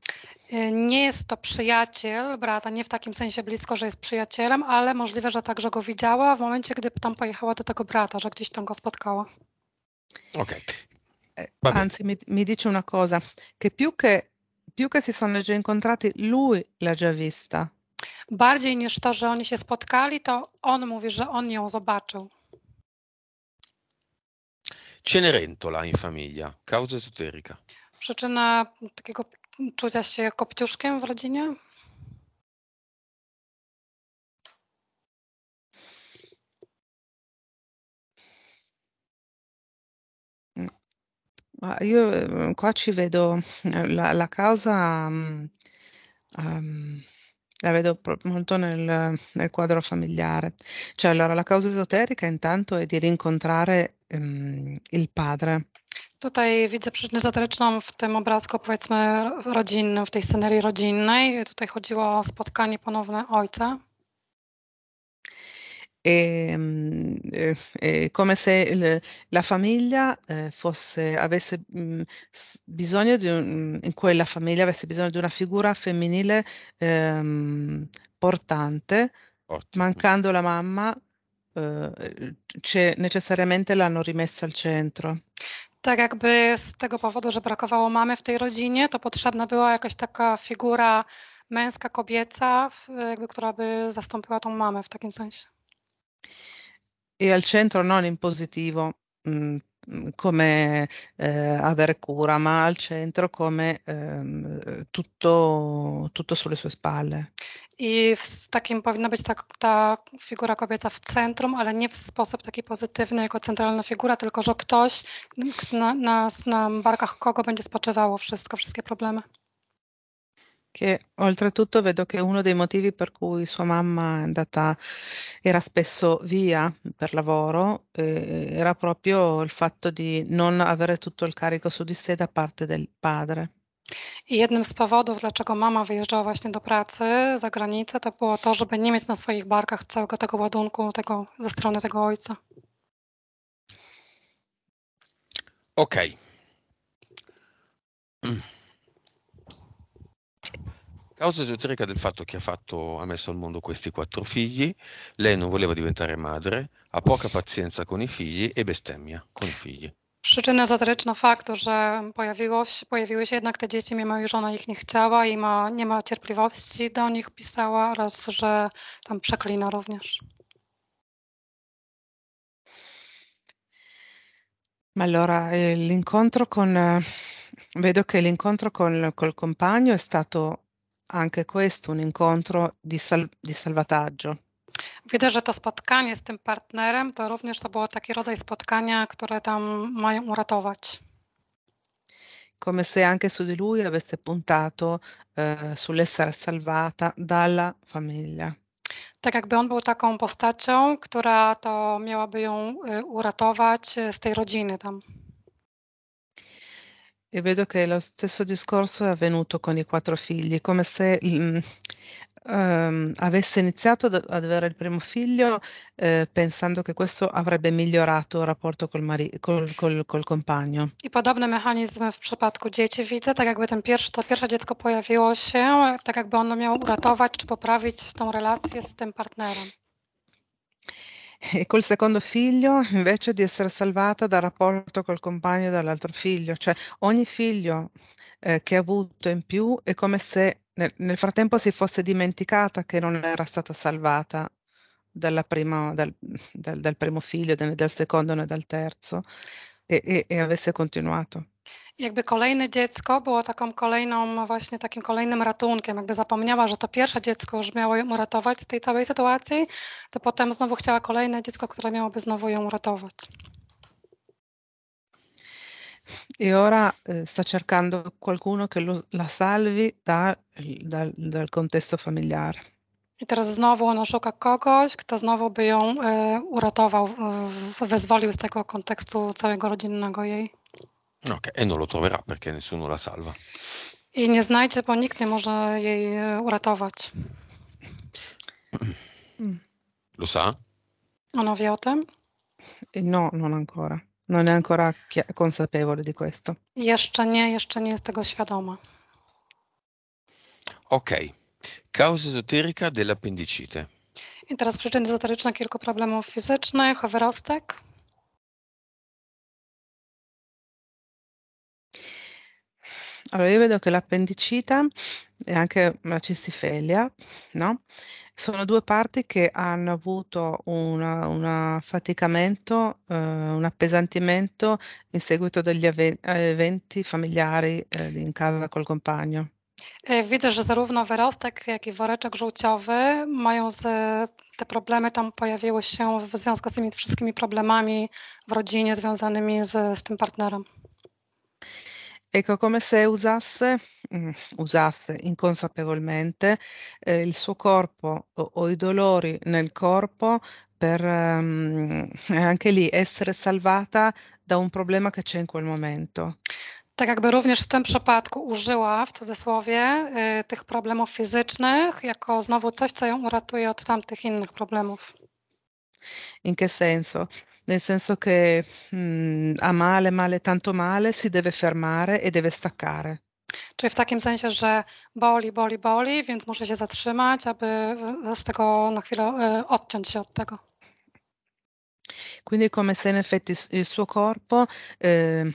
Nie jest to przyjaciel brata, nie w takim sensie blisko, że jest przyjacielem, ale możliwe, że także go widziała w momencie, gdy tam pojechała do tego brata, że gdzieś tam go spotkała. Ok. Anzi, mi, mi, dice una cosa, che più, che più che si sono già incontrati, lui l'ha già vista. bardziej niż to, że oni się spotkali, to on mówi, że on ją zobaczył. Cenerentola in famiglia, causa esoterica. Przyczyna takiego czucia się kopciuszkiem w rodzinie? Io ehm, qua ci vedo la, la causa um, La vedo molto nel nel quadro familiare. Cioè, allora la causa esoterica intanto è di rincontrare, ehm, il padre. Tutaj widzę przyczynę ezoteryczną w tym obrazku, powiedzmy, rodzinnym, w tej scenerii rodzinnej. Tutaj chodziło o spotkanie ponowne ojca e, mm, eh, come se le, la famiglia eh, fosse, avesse mh, mm, bisogno di un, in cui famiglia avesse bisogno di una figura femminile ehm, portante, Ottimo. mancando la mamma eh, c'è necessariamente l'hanno rimessa al centro. Tak jakby z tego powodu, że brakowało mamy w tej rodzinie, to potrzebna była jakaś taka figura męska, kobieca, jakby, która by zastąpiła tą mamę w takim sensie. E al centro non in positivo, mh, mm, come eh, avere cura, ma al centro come eh, tutto, tutto sulle sue spalle. I w, takim powinna być ta, ta, figura kobieca w centrum, ale nie w sposób taki pozytywny jako centralna figura, tylko że ktoś, na, na, na barkach kogo będzie spoczywało wszystko, wszystkie problemy che oltretutto vedo che uno dei motivi per cui sua mamma andata, era spesso via per lavoro, eh, era proprio il fatto di non avere tutto il carico su di sé da parte del padre. I jednym z powodów, dlaczego mama wyjeżdżała właśnie do pracy za granicę, to było to, żeby nie mieć na swoich barkach całego tego ładunku tego, ze strony tego ojca. Okej. Okay. Mm. Causa esoterica del fatto che ha, fatto, ha messo al mondo questi quattro figli, lei non voleva diventare madre, ha poca pazienza con i figli e bestemmia con i figli. Przyczyna ezoteryczna faktu, że pojawiło się, pojawiły się jednak te dzieci, mimo że ona ich nie chciała i ma, nie ma cierpliwości do nich, pisała, oraz że tam przeklina również. Ma allora eh, l'incontro con. Eh, vedo che l'incontro col, col compagno è stato anche questo un incontro di, sal- di salvataggio. Widzę, że to spotkanie z tym partnerem to również to było taki rodzaj spotkania, które tam mają uratować. Come se anche su di lui avesse puntato eh, sull'essere salvata dalla famiglia. Tak jakby on był taką postacią, która to miałaby ją uratować z tej rodziny tam. E vedo che lo stesso discorso è avvenuto con i quattro figli, come se um, avesse iniziato ad avere il primo figlio eh, pensando che questo avrebbe migliorato il rapporto col, mari- col, col, col compagno. I podobny mechanizm w przypadku dzieci widzę, tak jakby ten pierwszy, to pierwsze dziecko pojawiło się, tak jakby ono miało uratować czy poprawić tą relację z tym partnerem. E col secondo figlio invece di essere salvata dal rapporto col compagno e dall'altro figlio, cioè ogni figlio eh, che ha avuto in più è come se nel, nel, frattempo si fosse dimenticata che non era stata salvata prima, dal, dal, dal, primo figlio, né dal secondo né dal terzo e, e, e avesse continuato. jakby kolejne dziecko było taką kolejną, no właśnie takim kolejnym ratunkiem. Jakby zapomniała, że to pierwsze dziecko już miało ją uratować z tej całej sytuacji, to potem znowu chciała kolejne dziecko, które miałoby znowu ją uratować. E ora eh, sta cercando qualcuno che lo, la salvi da, da, dal contesto familiare. I teraz znowu ona szuka kogoś, kto znowu by ją e, uratował, e, wyzwolił z tego kontekstu całego rodzinnego jej. Ok, e non lo troverà perché nessuno la salva. I nie znajdzie, bo nikt nie może jej uratować. Mm. Lo sa? Ona wie o tym? No, non ancora. Non è ancora consapevole di questo. Jeszcze nie, jeszcze nie jest tego świadoma. Ok. Causa esoterica dell'appendicite. I teraz przyczyny ezoteryczne kilku problemów fizycznych, wyrostek. Allora io vedo che l'appendicita e anche la cistifelia, no, sono due parti che hanno avuto una, un affaticamento, eh, un appesantimento in seguito degli ave- eventi familiari eh, in casa col compagno. Widzę, że zarówno wyrostek, jak i woreczek żółciowy mają z, te problemy tam pojawiły się w związku z tymi wszystkimi problemami w rodzinie związanymi z, z tym partnerem. Ecco, come se usasse, mm, usasse inconsapevolmente eh, il suo corpo o, o, i dolori nel corpo per um, anche lì essere salvata da un problema che c'è in quel momento. Tak jakby również w tym przypadku użyła w cudzysłowie y, tych problemów fizycznych jako znowu coś, co ją uratuje od tamtych innych problemów. In che senso? nel senso che mm, a male, male, tanto male si deve fermare e deve staccare. Czyli cioè, w takim sensie, że boli, boli, boli, więc muszę się zatrzymać, aby z tego na chwilę odciąć się od tego. Quindi come se in effetti il suo corpo eh,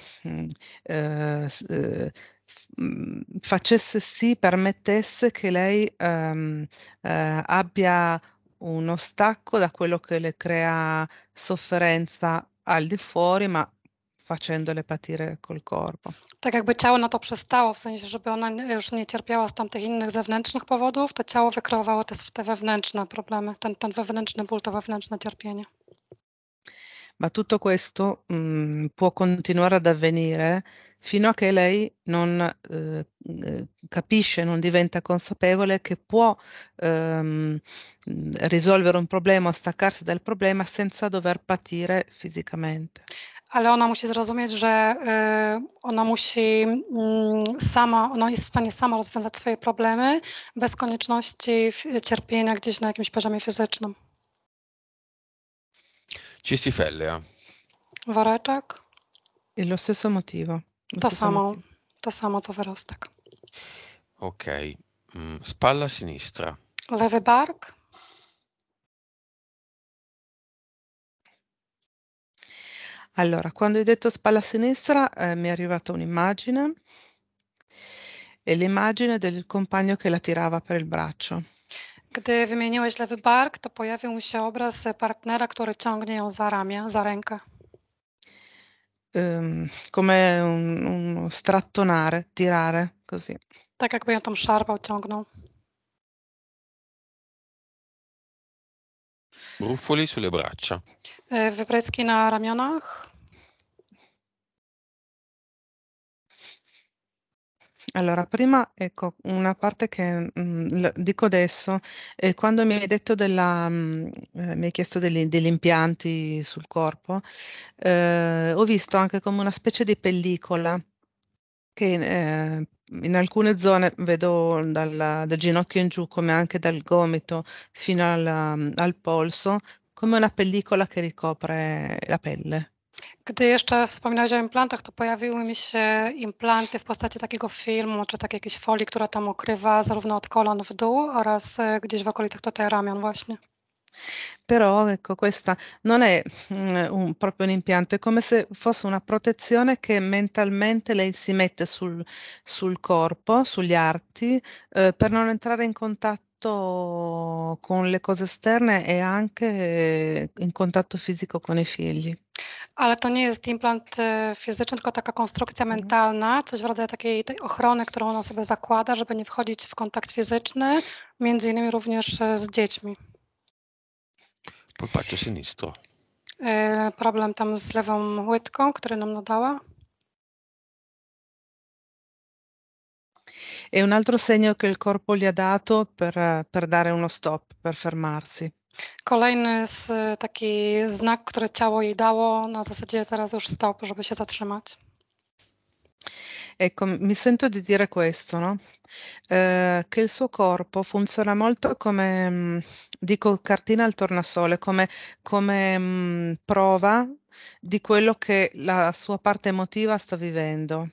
eh, facesse sì, permettesse che lei ehm, eh, abbia uno stacco da quello che le crea sofferenza al di fuori, ma facendole patire col corpo. Tak jakby ciało na to przestało, w sensie, żeby ona już nie cierpiała z tamtych innych zewnętrznych powodów, to ciało wykreowało te, te wewnętrzne problemy, ten, ten wewnętrzny ból, to wewnętrzne cierpienie. ma tutto questo mh, mm, può continuare ad avvenire fino a che lei non eh, eh, capisce, non diventa consapevole che può ehm, risolvere un problema, staccarsi dal problema senza dover patire fisicamente. ale ona musi zrozumieć, że ona musi mm, sama, ona jest w stanie sama rozwiązać swoje problemy bez konieczności cierpienia gdzieś na jakimś poziomie fizycznym. Cistifellea. Eh. Woreczek. E lo stesso motivo. Lo to, samo, motivo. samo co wyrostek. Okej. Mm, spalla sinistra. Lewy bark. Allora, quando hai detto spalla sinistra eh, mi è arrivata un'immagine e l'immagine del compagno che la tirava per il braccio. Gdy wymieniłeś lewy bark, to pojawił się obraz partnera, który ciągnie ją za ramię, za rękę. Um, come un, un strattonare, tirare, così. Tak jakby ją tą szarpał, ciągnął. Brufoli sulle braccia. Y, Wypryski na ramionach. Allora, prima, ecco, una parte che mh, mm, dico adesso, eh, quando mi hai detto della, mh, mm, eh, mi hai chiesto degli, degli impianti sul corpo, eh, ho visto anche come una specie di pellicola che eh, in alcune zone vedo dalla- dal ginocchio in giù, come anche dal gomito fino alla- mm, al polso, come una pellicola che ricopre la pelle. Gdy jeszcze wspominałeś o implantach, to pojawiły mi się implanty w postaci takiego filmu, czy takiej jakiejś folii, która tam okrywa zarówno od kolan w dół oraz gdzieś w okolicach tutaj ramion właśnie. Però ecco, questa non è mm, un, proprio un impianto, è come se fosse una protezione che mentalmente lei si mette sul, sul corpo, sugli arti, eh, per non entrare in contatto con le cose esterne e anche eh, in contatto fisico con i figli. ale to nie jest implant e, fizyczny, tylko taka konstrukcja mhm. mentalna, coś w rodzaju takiej tej ochrony, którą ona sobie zakłada, żeby nie wchodzić w kontakt fizyczny, między innymi również e, z dziećmi. Pulpacze sinistro. E, problem tam z lewą łydką, który nam nadała. È un altro segno che il corpo gli ha dato per, per dare uno stop, per fermarsi. Kolejny z, taki znak, który ciało jej dało, na zasadzie teraz już stop, żeby się zatrzymać. Ecco, mi sento di dire questo, no? eh, che il suo corpo funziona molto come, mm, dico, cartina al tornasole, come, come mh, mm, prova di quello che la sua parte emotiva sta vivendo.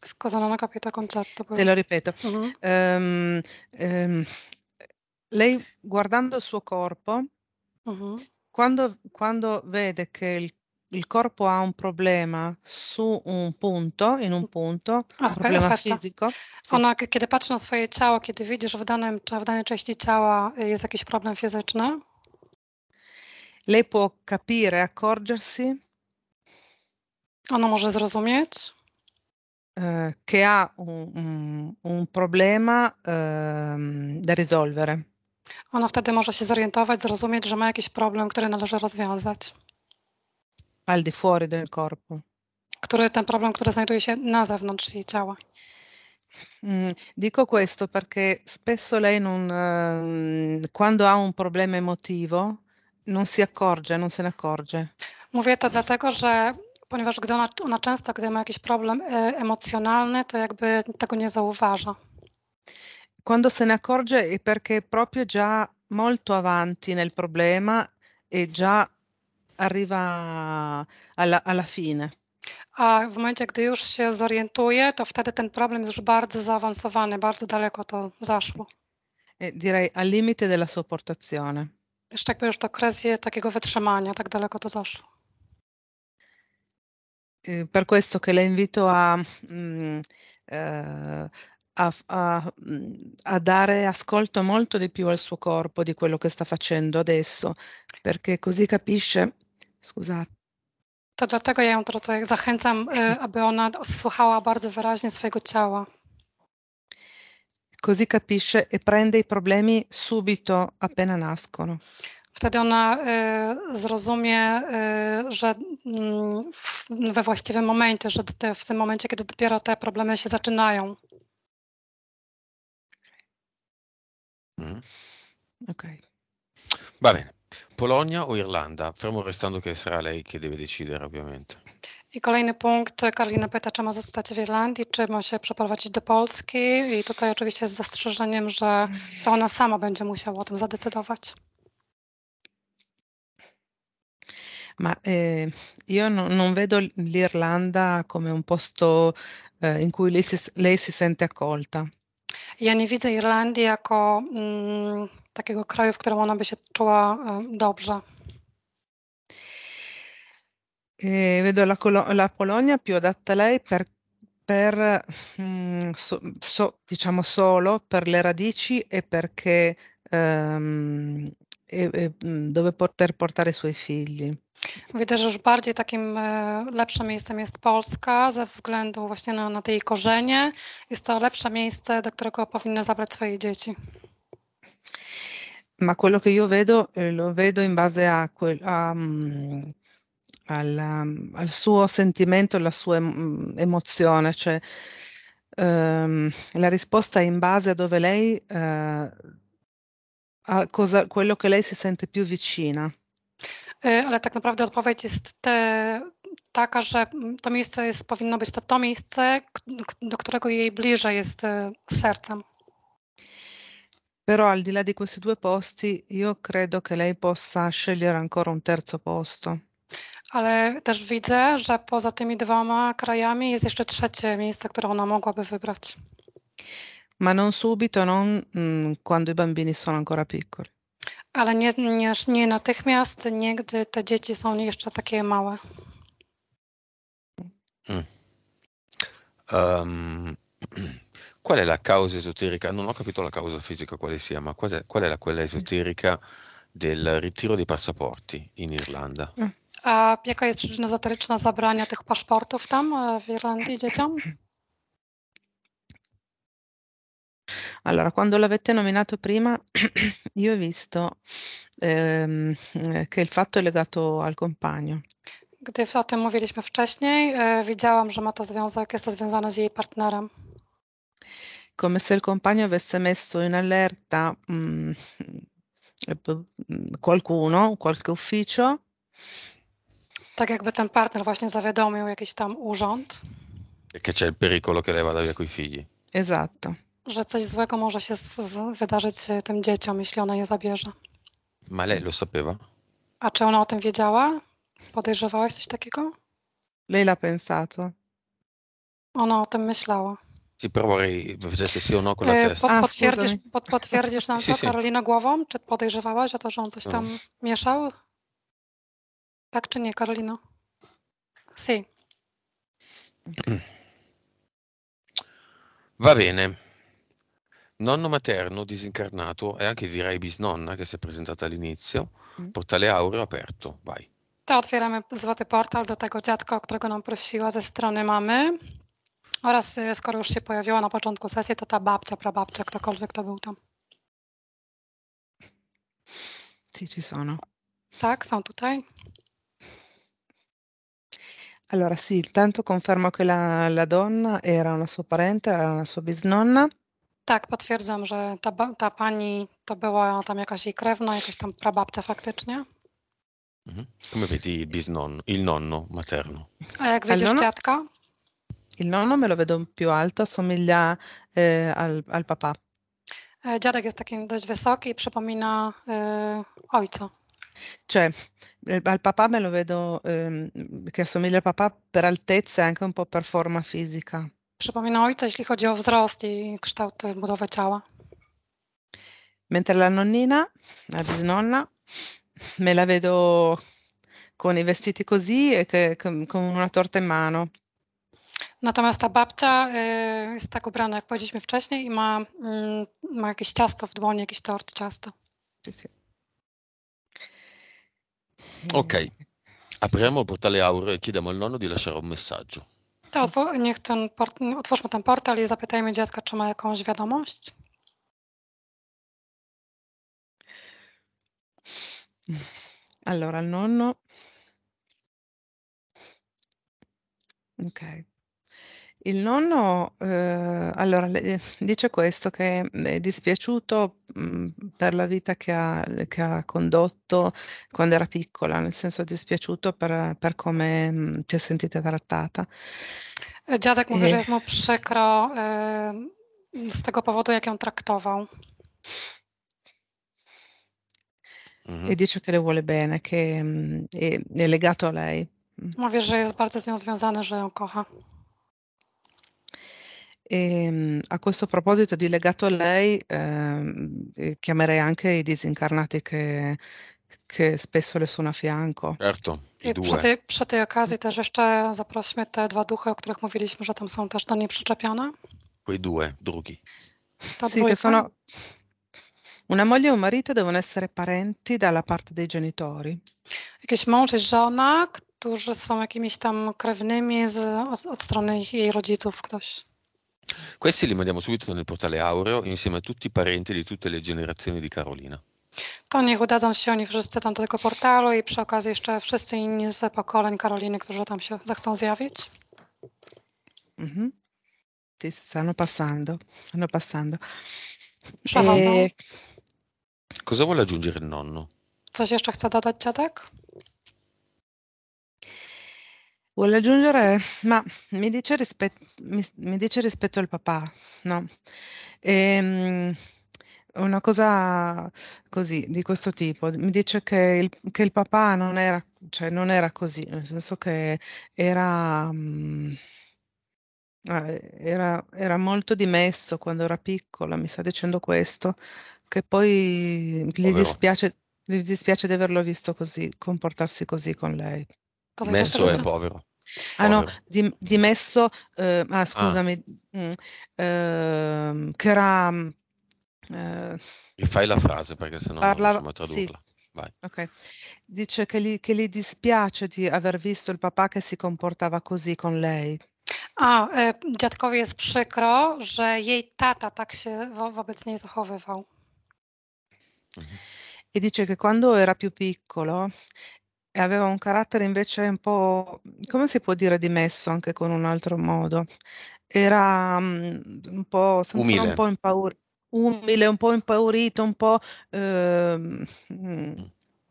Scusa, non ho capito il concetto. Poi. Te lo ripeto. Uh-huh. Um, um, lei guardando il suo corpo, uh-huh. quando, quando, vede che il, il, corpo ha un problema su un punto, in un punto, A, problema aspetta. fisico. Ona, k- kiedy patrzy na swoje ciało, kiedy widzi, że w, danym, w danej części ciała jest jakiś problem fizyczny, lei può capire, accorgersi. Ona oh, może zrozumieć. Eh, che ha un, un, un problema eh, da risolvere. Ona wtedy może się zorientować, zrozumieć, że ma jakiś problem, który należy rozwiązać. Al di fuori del corpo. Który ten problem, który znajduje się na zewnątrz jej ciała. Mm, dico questo perché spesso lei non, ehm, quando ha un problema emotivo non si accorge, non se ne accorge. Mówię to dlatego, że ponieważ gdy ona, ona często, gdy ma jakiś problem e, emocjonalny, to jakby tego nie zauważa. quando se ne accorge è perché è proprio già molto avanti nel problema e già arriva alla, alla fine. A w momencie, gdy już się zorientuje, to wtedy ten problem jest już bardzo zaawansowany, bardzo daleko to zaszło. E direi al limite della sopportazione. Jeszcze jakby już to kwestie takiego wytrzymania, tak daleko to zaszło. E per questo che la invito a mh, mm, eh, ha, ha, a, dare ascolto molto di più al suo corpo di quello che sta facendo adesso, perché così capisce. Scusate. To dlatego ja ją trochę zachęcam, e, aby ona słuchała bardzo wyraźnie swojego ciała. Così capisce e prende i problemi subito appena nascono. Wtedy ona y, zrozumie, y, że y, we właściwym momencie, że te, w tym momencie, kiedy dopiero te problemy się zaczynają. Mh. Mm. Okay. Va bene. Polonia o Irlanda? Fermo restando che sarà lei che deve decidere ovviamente. I kolejny punkt. Karolina pyta, czy ma zostać w Irlandii, czy ma się przeprowadzić do Polski. I tutaj oczywiście z zastrzeżeniem, że to ona sama będzie musiała o tym zadecydować. Ma eh, io no- non vedo l'Irlanda come un posto eh, in cui lei si, lei si sente accolta. Ja nie widzę Irlandii jako mm, takiego kraju, w którym ona by się czuła dobrze. E vedo la, la Polonia più adatta a lei per, per mm, so, so, diciamo solo per le radici e perché um, e, e, mm, dove poter portare i suoi figli. Widzę, że już bardziej takim e, lepszym miejscem jest Polska ze względu właśnie na, na te jej korzenie. Jest to lepsze miejsce, do którego powinny zabrać swoje dzieci. Ma quello che io vedo, e lo vedo in base a, quel, a, mm, al, um, al suo sentimento, alla sua mm, emozione, cioè um, la risposta è in base a dove lei, uh, a cosa, quello che lei si sente più vicina. Y, ale tak naprawdę odpowiedź jest te, taka, że to miejsce jest, powinno być to to miejsce, do którego jej bliżej jest y, sercem. Però al di là di questi due posti, io credo che lei possa scegliere ancora un terzo posto. Ale też widzę, że poza tymi dwoma krajami jest jeszcze trzecie miejsce, które ona mogłaby wybrać. Ma non subito, non mm, quando i bambini sono ancora piccoli. Ale nie, nie, nie natychmiast, nie gdy te dzieci są jeszcze takie małe. Um, qual è la causa esoterica? Non ho capito la causa fisica quale sia, ma qual è, qual è la, quella esoterica del ritiro dei passaporti in Irlanda? Mm. A jaka jest przyczyna ezoteryczna zabrania tych paszportów tam e, w Irlandii dzieciom? Allora, quando l'avete nominato prima, io ho visto ehm, eh, che il fatto è legato al compagno. Gdy o tym mówiliśmy wcześniej, e, widziałam, że ma to związek, jest to związane z jej partnerem. Come se il compagno avesse messo in allerta mm, qualcuno, qualche ufficio. Tak jakby ten partner właśnie zawiadomił jakiś tam urząd. Che c'è il pericolo che lei vada via coi figli. Esatto. że coś złego może się wydarzyć y, tym dzieciom, jeśli ona je zabierze. Male lo sapeva. A czy ona o tym wiedziała? Podejrzewałaś coś takiego? Lei l'ha pensato. Ona o tym myślała. Ci proverei se sì o no con la y, testa. potwierdzisz, pod, potwierdzisz nam to, Karolina głową? Czy podejrzewałaś o to, że on coś tam no. mieszał? Tak czy nie, Karolino? Sì. Va bene. Nonno materno disincarnato e anche direi bisnonna che si è presentata all'inizio. Mm. Portale aureo aperto, vai. To otwieramy złoty portal do tego dziadka, o którego nam prosiła ze strony mamy. Oraz skoro już się pojawiła na początku sesji, to ta babcia, prababcia, ktokolwiek to był tam. Sì, ci sono. Tak, są tutaj. Allora sì, intanto confermo che la, la donna era una sua parente, era una sua bisnonna Tak, potwierdzam, że ta, ta pani to była tam jakaś jej krewna, jakaś tam prababcia faktycznie. Mhm. Come vedi bisnonno, il nonno materno. A jak widzisz nonno, dziadka? Il nonno me lo vedo più alto, somiglia eh, al, al papà. E, dziadek jest taki dość wysoki i przypomina e, ojca. Cioè, eh, al papà me lo vedo, eh, che assomiglia al papà per altezza e anche un po' per forma fisica. przypomina ojca, jeśli chodzi o wzrost i kształt budowę ciała. Mentre la nonnina, la bisnonna, me la vedo con i vestiti così e che, con una torta in mano. Natomiast ta babcia y, jest tak ubrana, jak powiedzieliśmy wcześniej, i ma, y, mm, ma jakieś ciasto w dłoni, jakiś tort, ciasto. Ok, apriamo il portale Auro e chiediamo al nonno di lasciare un messaggio. To tak, niech ten port, otwórzmy ten portal i zapytajmy dziadka, czy ma jakąś wiadomość. Allora, il nonno. Ok. Il nonno, ehm, allora dice questo, che mm, è dispiaciuto, mhmm, per la vita che ha che ha condotto quando era piccola, nel senso dispiaciuto per per come, mm, ti è sentita trattata. Dziadek mówi, że E jest mu przykro, z tego powodu, jak ją traktował. E dice che le vuole bene, che, mm, è legato a lei. Mh. Mówi, że jest bardzo z nią związany, że ją kocha. E, ehm, a questo proposito, di legato a lei, ehm, eh, chiamerei anche i disincarnati che, que spesso le sono a fianco. Certo, i due. Przy, tej, przy tej okazji też jeszcze zaprośmy te dwa duchy, o których mówiliśmy, że tam są też do niej przyczepione. Quei due, drugi. sì, che sono... Una moglie e un marito devono essere parenti dalla parte dei genitori. Jakiś mąż e żona, którzy są jakimiś tam krewnymi z, od, od strony jej rodziców ktoś. Questi li mandiamo subito nel portale Aureo insieme a tutti i parenti di tutte le generazioni di Karolina. To niech udadzą się oni wszyscy tam do tego portalu i przy okazji jeszcze wszyscy inni z pokoleń Karoliny, którzy tam się zechcą zjawić. Mhm. Sì, stanno passando, stanno passando. E... Cosa vuole aggiungere il nonno? Coś jeszcze chce dodać dziadek? Vuole aggiungere ma mi dice rispe mi mi dice rispetto al papà, no, ehm, una cosa così, di questo tipo. Mi dice che il che il papà non era cioè non era così, nel senso che era, mhmm, era era molto dimesso quando era piccola, mi sta dicendo questo, che poi gli dispiace gli dispiace di averlo visto così, comportarsi così con lei. Come Dimesso è povero. Ah povero. no, di, dimesso, eh, ah, ah. scusami, ah. Mh, mm, eh, che era... Eh, e fai la frase perché sennò parla... non riusciamo a tradurla. Sì. Okay. Dice che gli, che gli dispiace di aver visto il papà che si comportava così con lei. A, e, dziadkowi jest przykro, że jej tata tak się wo wobec niej zachowywał. Mm E dice che quando era più piccolo e aveva un carattere invece un po', come si può dire, dimesso anche con un altro modo. Era um, un po', sembrava un po' impaurito, umile, un po' impaurito, un po'... Ehm, mm,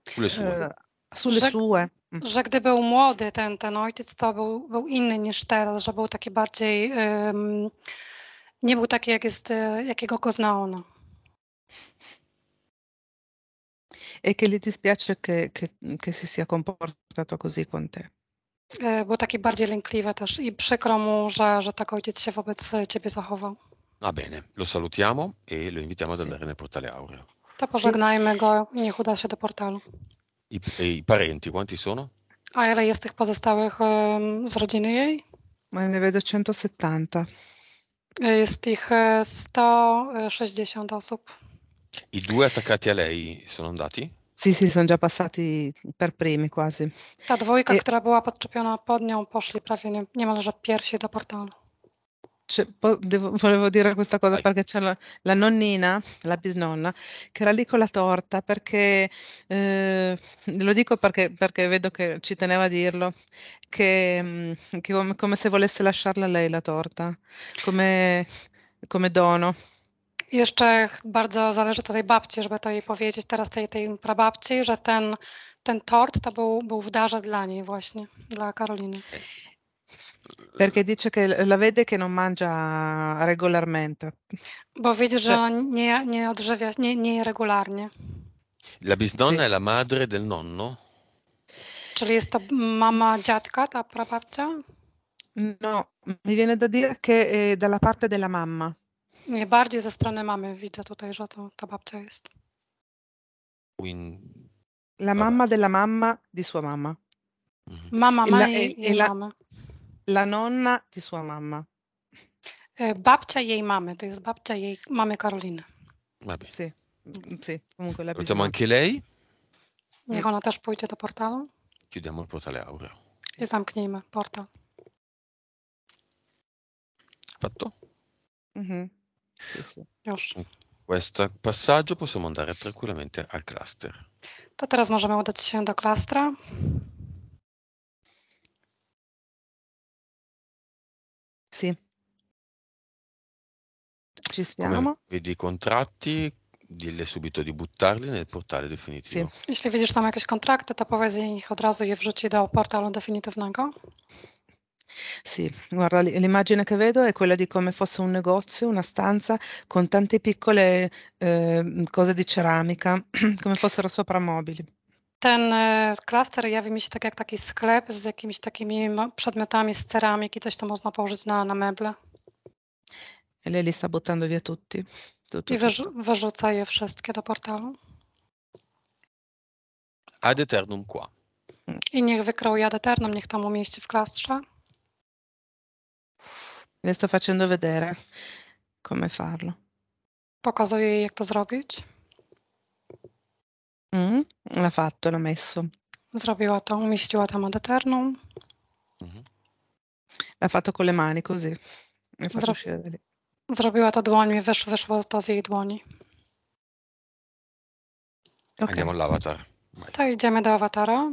sulle sue. E, eh, sulle że, sue. Że gdy był młody ten, ten ojciec, to był, był inny niż teraz, że był taki bardziej... Um, nie był taki, jak jest, jakiego go zna ona. e che le dispiace che, che, che si sia comportato così con te. Było takie bardziej lękliwe też i przykro mu, że, że tak ojciec się wobec ciebie zachował. Va bene, lo salutiamo e lo invitiamo ad andare nel portale aureo. To pożegnajmy go, niech uda się do portalu. I, i parenti, quanti sono? A ile jest tych pozostałych um, z rodziny jej? Ne vedo 170. Jest ich 160 osób. I due attaccati a lei sono andati? Sì, sì, sono già passati per primi quasi. Ta dwójka, I... która była podczepiona pod nią, poszli prawie nie, niemalże piersi do portalu. Cioè, devo, volevo dire questa cosa Vai. perché c'è la, la, nonnina, la bisnonna, che era lì con la torta perché, eh, lo dico perché, perché, vedo che ci teneva a dirlo, che, mm, che come, come, se volesse lasciarla lei la torta, come, come dono. jeszcze bardzo zależy to tej babci, żeby to jej powiedzieć, teraz tej, tej prababci, że ten, ten tort to był, był w darze dla niej właśnie, dla Karoliny. Perché dice che la vede che non mangia regolarmente. Bo widzi, że nie, nie odżywia, nie, nie regularnie. La bisnonna è la madre del nonno? Czyli jest to mama dziadka, ta prababcia? No, mi viene da dire che è eh, dalla parte della mamma. Bardziej ze strony mamy. Widzę tutaj, że to ta babcia jest. Win... La mamma della mamma di sua mamma. Mhm. Ma mamma e- e la, jej, jej la, mama. La nonna di sua mamma. E, babcia jej mamy, to jest babcia jej mamy Karoliny. Vabbè. Sì, sì, comunque la anche lei. Niech ona też pójdzie do portalu. Chiudiamo il portale Aureo. I zamknijmy portal. Fatto? Mhm. Sì, Już. Questo passaggio possiamo andare tranquillamente al cluster. To teraz możemy udać się do klastra. Sì. Ci Come vedi i contratti, dille subito di buttarli nel portale definitivo. Sì. Jeśli widzisz tam jakieś kontrakty, to powiedz jej ich od razu je wrzuci do portalu definitywnego. Sì, guarda l'immagine che vedo è quella di come fosse un negozio, una stanza con tante piccole, ehm, cose di ceramica, come fossero sopra mobili. Ten, e, klaster jawi mi się tak jak taki sklep z jakimiś takimi przedmiotami z ceramiki, też to można położyć na na meble. E lei li sta buttando via tutti. Tutto, I wyrzu wyrzuca je wszystkie do portalu. Ad eternum qua. Mm. I niech wykroja ad eternum, niech tam umieści w klastrze. Le sto facendo vedere come farlo. Pokazuję jak to zrobić. Mm, l'ha fatto, l'ha messo. Zrobiła to, umieściła tam odeterną. Mhm. L'ha fatto con le mani così. Zro- Zrobiła to dłońmi, wysz- wyszło to z jej dłoni. Okay. Andiamo all'avatar. To idziemy do avatara.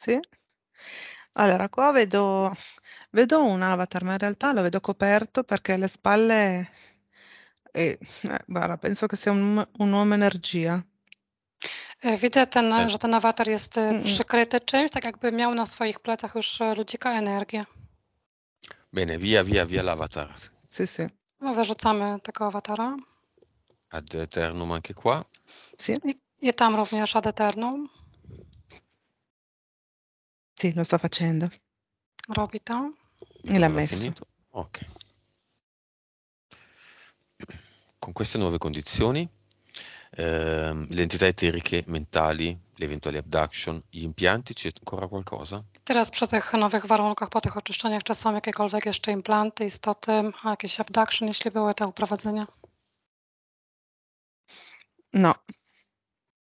Sì. Allora, qua vedo Vedo un avatar, ma in realtà lo vedo coperto perché le spalle... E, eh, eh, guarda, penso che sia un, un uomo energia. E, Widzę, ten, że ten awatar jest mm. przykryty czymś, tak jakby miał na swoich plecach już ludzika energię. Bene, via, via, via l'avatar. Sì, sì. Wyrzucamy tego awatara. Ad eternum anche qua? Sì. I, i tam również ad eternum. Sì, lo sta facendo. Robi to. E l'ha messo. Finito? Ok. Con queste nuove condizioni, ehm, le entità eteriche, mentali, le eventuali abduction, gli impianti, c'è ancora qualcosa? Teraz przy tych nowych warunkach, po tych oczyszczeniach, czy są jakiekolwiek jeszcze implanty, istoty, jakieś abduction, jeśli były te uprowadzenia? No.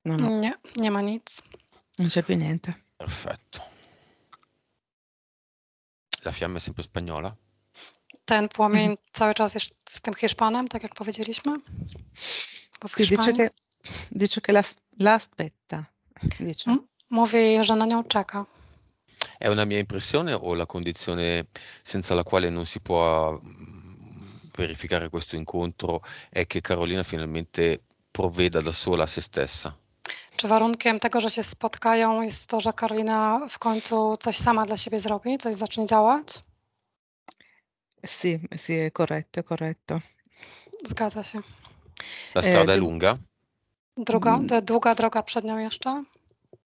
no, no. Nie, nie ma nic. Non c'è più niente. Perfetto. La Fiamma è sempre spagnola? Ten płomień cały czas jest z tym Hiszpanem, tak jak powiedzieliśmy? Bo w Hiszpanii... Dice che, dice che la, la aspetta. Dice. Mm. Mówi, że na nią czeka. È una mia impressione o la condizione senza la quale non si può mm, verificare questo incontro è che Carolina finalmente provveda da sola a se stessa? Czy warunkiem tego, że się spotkają, jest to, że Karolina w końcu coś sama dla siebie zrobi, coś zacznie działać? Sì, sì, corretto, corretto. Zgadza się. La strada è eh, lunga. Druga, mm. długa droga przed nią jeszcze?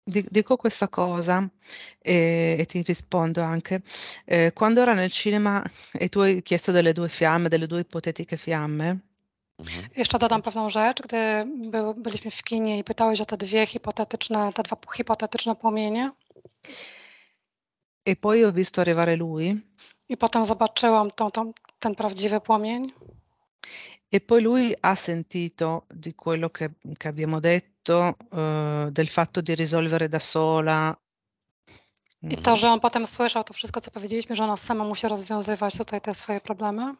Dico questa cosa e, e, ti rispondo anche. Eh, quando era nel cinema e tu hai chiesto delle due fiamme, delle due ipotetiche fiamme, Mhm. Jeszcze dodam pewną rzecz. Gdy byliśmy w kinie i pytałeś o te dwie hipotetyczne, te dwa hipotetyczne płomienie. E poi ho visto arrivare lui. I potem zobaczyłam tą, tą, ten prawdziwy płomień. E poi lui ha sentito di quello che, che abbiamo detto, uh, del fatto di risolvere da sola. I to, mm. że on potem słyszał to wszystko, co powiedzieliśmy, że ona sama musi rozwiązywać tutaj te swoje problemy.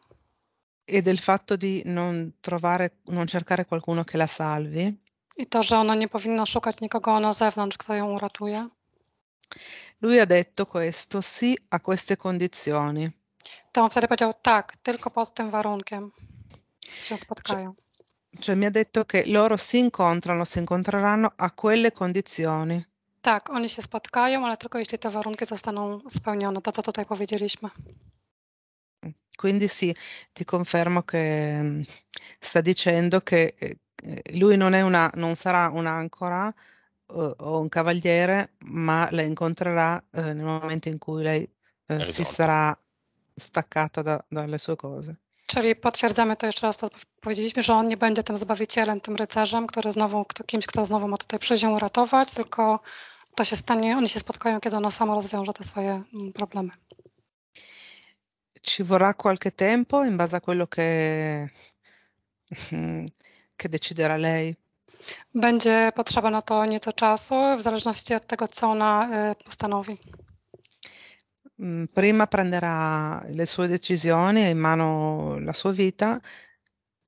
e del fatto di non trovare, non cercare qualcuno che la salvi. I to, że ona nie powinna szukać nikogo na zewnątrz, kto ją uratuje. Lui ha detto questo, sì a queste condizioni. To on wtedy powiedział tak, tylko pod tym warunkiem się spotkają. Cioè, cioè mi ha detto che loro si incontrano, si incontreranno a quelle condizioni. Tak, oni się spotkają, ale tylko jeśli te warunki zostaną spełnione, to co tutaj powiedzieliśmy. Quindi sì, ti confermo che mm, sta dicendo che eh, eh, lui non, è una, non sarà un'ancora eh, o un cavaliere, ma la incontrerà eh, nel momento in cui lei si sarà staccata da, dalle sue cose. Czyli potwierdzamy to jeszcze raz, to powiedzieliśmy, że on nie będzie tym zbawicielem, tym rycerzem, który znowu, kto, kimś, kto znowu ma tutaj przyjść uratować, tylko to się stanie, oni się spotkają, kiedy ona sama rozwiąże te swoje mm, problemy. ci vorrà qualche tempo in base a quello che, mm, che deciderà lei. Będzie potrzeba na to nieco czasu, w zależności od tego, co ona e, postanowi. Mm, prima prenderà le sue decisioni in mano la sua vita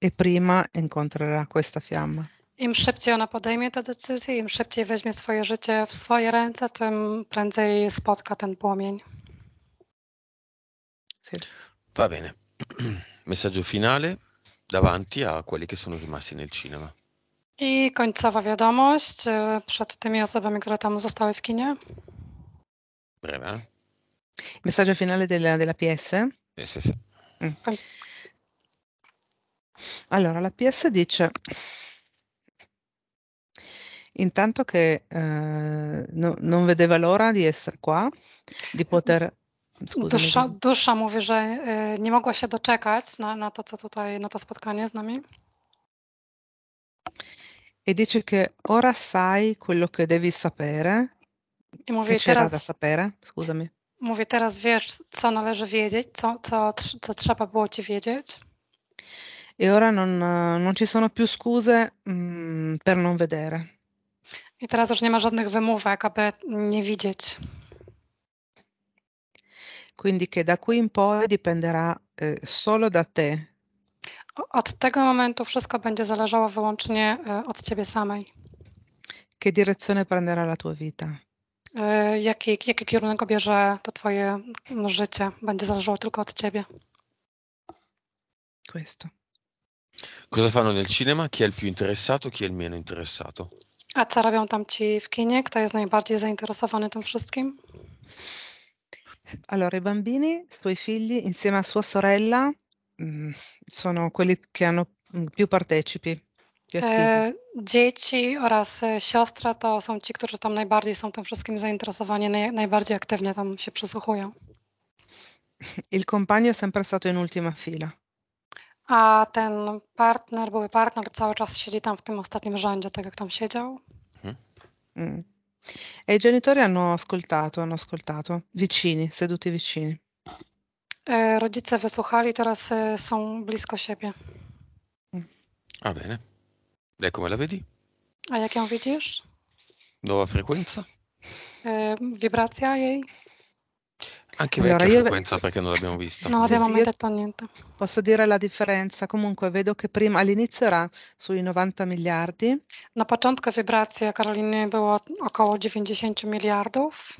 e prima incontrerà questa fiamma. Im szybciej ona podejmie te decyzje, im szybciej weźmie swoje życie w swoje ręce, tym prędzej spotka ten płomień. Sì. Va bene. Messaggio finale davanti a quelli che sono rimasti nel cinema. I końcowa wiadomość przed tymi osobami, które tam zostały w kinie. Breve. Eh? Messaggio finale della, della PS? Sì, sì, sì. Mm. Allora, la PS dice intanto che eh, no, non vedeva l'ora di essere qua, di poter Dusza, dusza mówi, że y, nie mogła się doczekać na, na to, co tutaj, na to spotkanie z nami. E dice che ora sai quello che devi sapere. I mówię, teraz, da sapere, scusami. Mówię, teraz wiesz, co należy wiedzieć, co, co, co trzeba było ci wiedzieć. E ora non, non ci sono più scuse mh, mm, per non vedere. I teraz już nie ma żadnych wymówek, aby nie widzieć. Quindi che da qui in poi dipenderà eh, solo da te. Od tego momentu wszystko będzie zależało wyłącznie od ciebie samej. Che direzione prenderà la tua vita? Jaki, jaki kierunek bierze to twoje życie? Będzie zależało tylko od ciebie. Questo. Cosa fanno nel cinema? Chi è il più interessato, chi è il meno interessato? A co robią tam ci w kinie? Kto jest najbardziej zainteresowany tym wszystkim? Allora, i bambini, suoi figli, insieme a sua sorella, mhmm, sono quelli che hanno, mhmm, più partecipi, più e dzieci oraz, siostra to są ci, którzy tam najbardziej są tym wszystkim zainteresowani, naj najbardziej aktywnie tam się przysłuchują. Il compagno è sempre stato in ultima fila. A ten partner, były partner cały czas siedzi tam w tym ostatnim rzędzie, tak jak tam siedział? Mhm. Mm. E i genitori hanno ascoltato, hanno ascoltato, vicini, seduti vicini. rodzice wysłuchali, teraz e, są blisko siebie. Va bene. Lei come la vedi? A jak ją widzisz? Nuova frequenza? E, wibracja jej? Anche allora, vecchia io... perché non l'abbiamo vista. No, abbiamo mai detto niente. Posso dire la differenza? Comunque vedo che prima all'inizio era sui 90 miliardi. Na początku wibracja Karoliny było około 90 miliardów.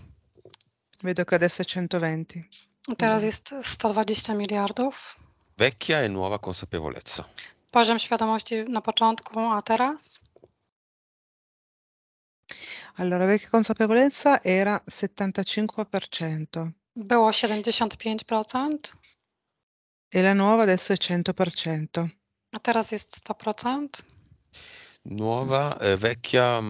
Vedo che adesso è 120. Teraz no. jest 120 miliardów. Vecchia e nuova consapevolezza. Poziom świadomości na początku, a teraz? Allora, vecchia consapevolezza era 75%. Było 75%. E la nuova adesso è 100%. A teraz jest 100%? Nuova, eh, vecchia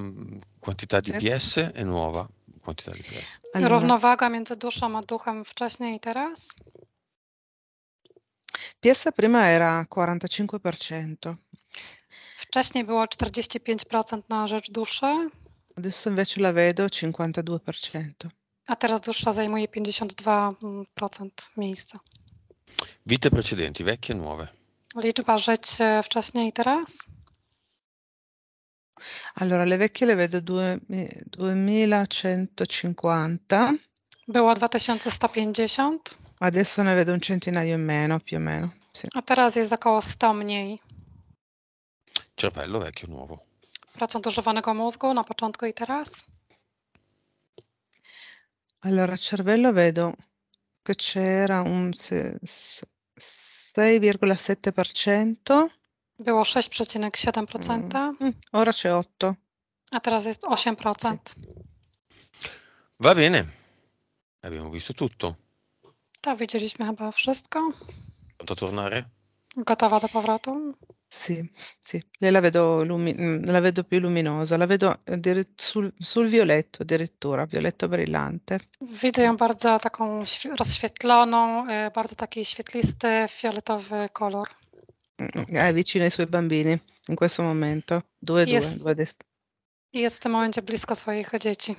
quantità di PS e nuova quantità di PS. Allora, Równowaga między duszą a duchem wcześniej i teraz? PS prima era 45%. Wcześniej było 45% na rzecz duszy. Adesso invece la vedo 52%. a teraz dłuższa zajmuje 52% miejsca. Vite precedenti, vecchie e nuove. Liczba żyć wcześniej i teraz? Allora, le vecchie le vedo 2150. Było 2150. Adesso ne vedo un centinaio in meno, più o meno. Sì. A teraz jest około 100 mniej. Cervello vecchio nuovo. Procent używanego mózgu na początku i teraz? Allora, cervello vedo che c'era un 6,7%. Było 6,7%, mm, mm, Ora c'è 8. a teraz jest 8%. Va bene, abbiamo visto tutto. To widzieliśmy chyba wszystko. Pronto a tornare? Gotowa do powrotu? Sì, sì, lei la vedo lumi mm, la vedo più luminosa, la vedo addiri eh, sul sul violetto addirittura, violetto brillante. Widzę ją bardzo taką św rozświetloną, y, eh, bardzo taki świetlisty, fioletowy kolor. Eh, mm, è vicino ai suoi bambini in questo momento. due, 2, Jest 2 dest jest w tym momencie blisko swoich dzieci.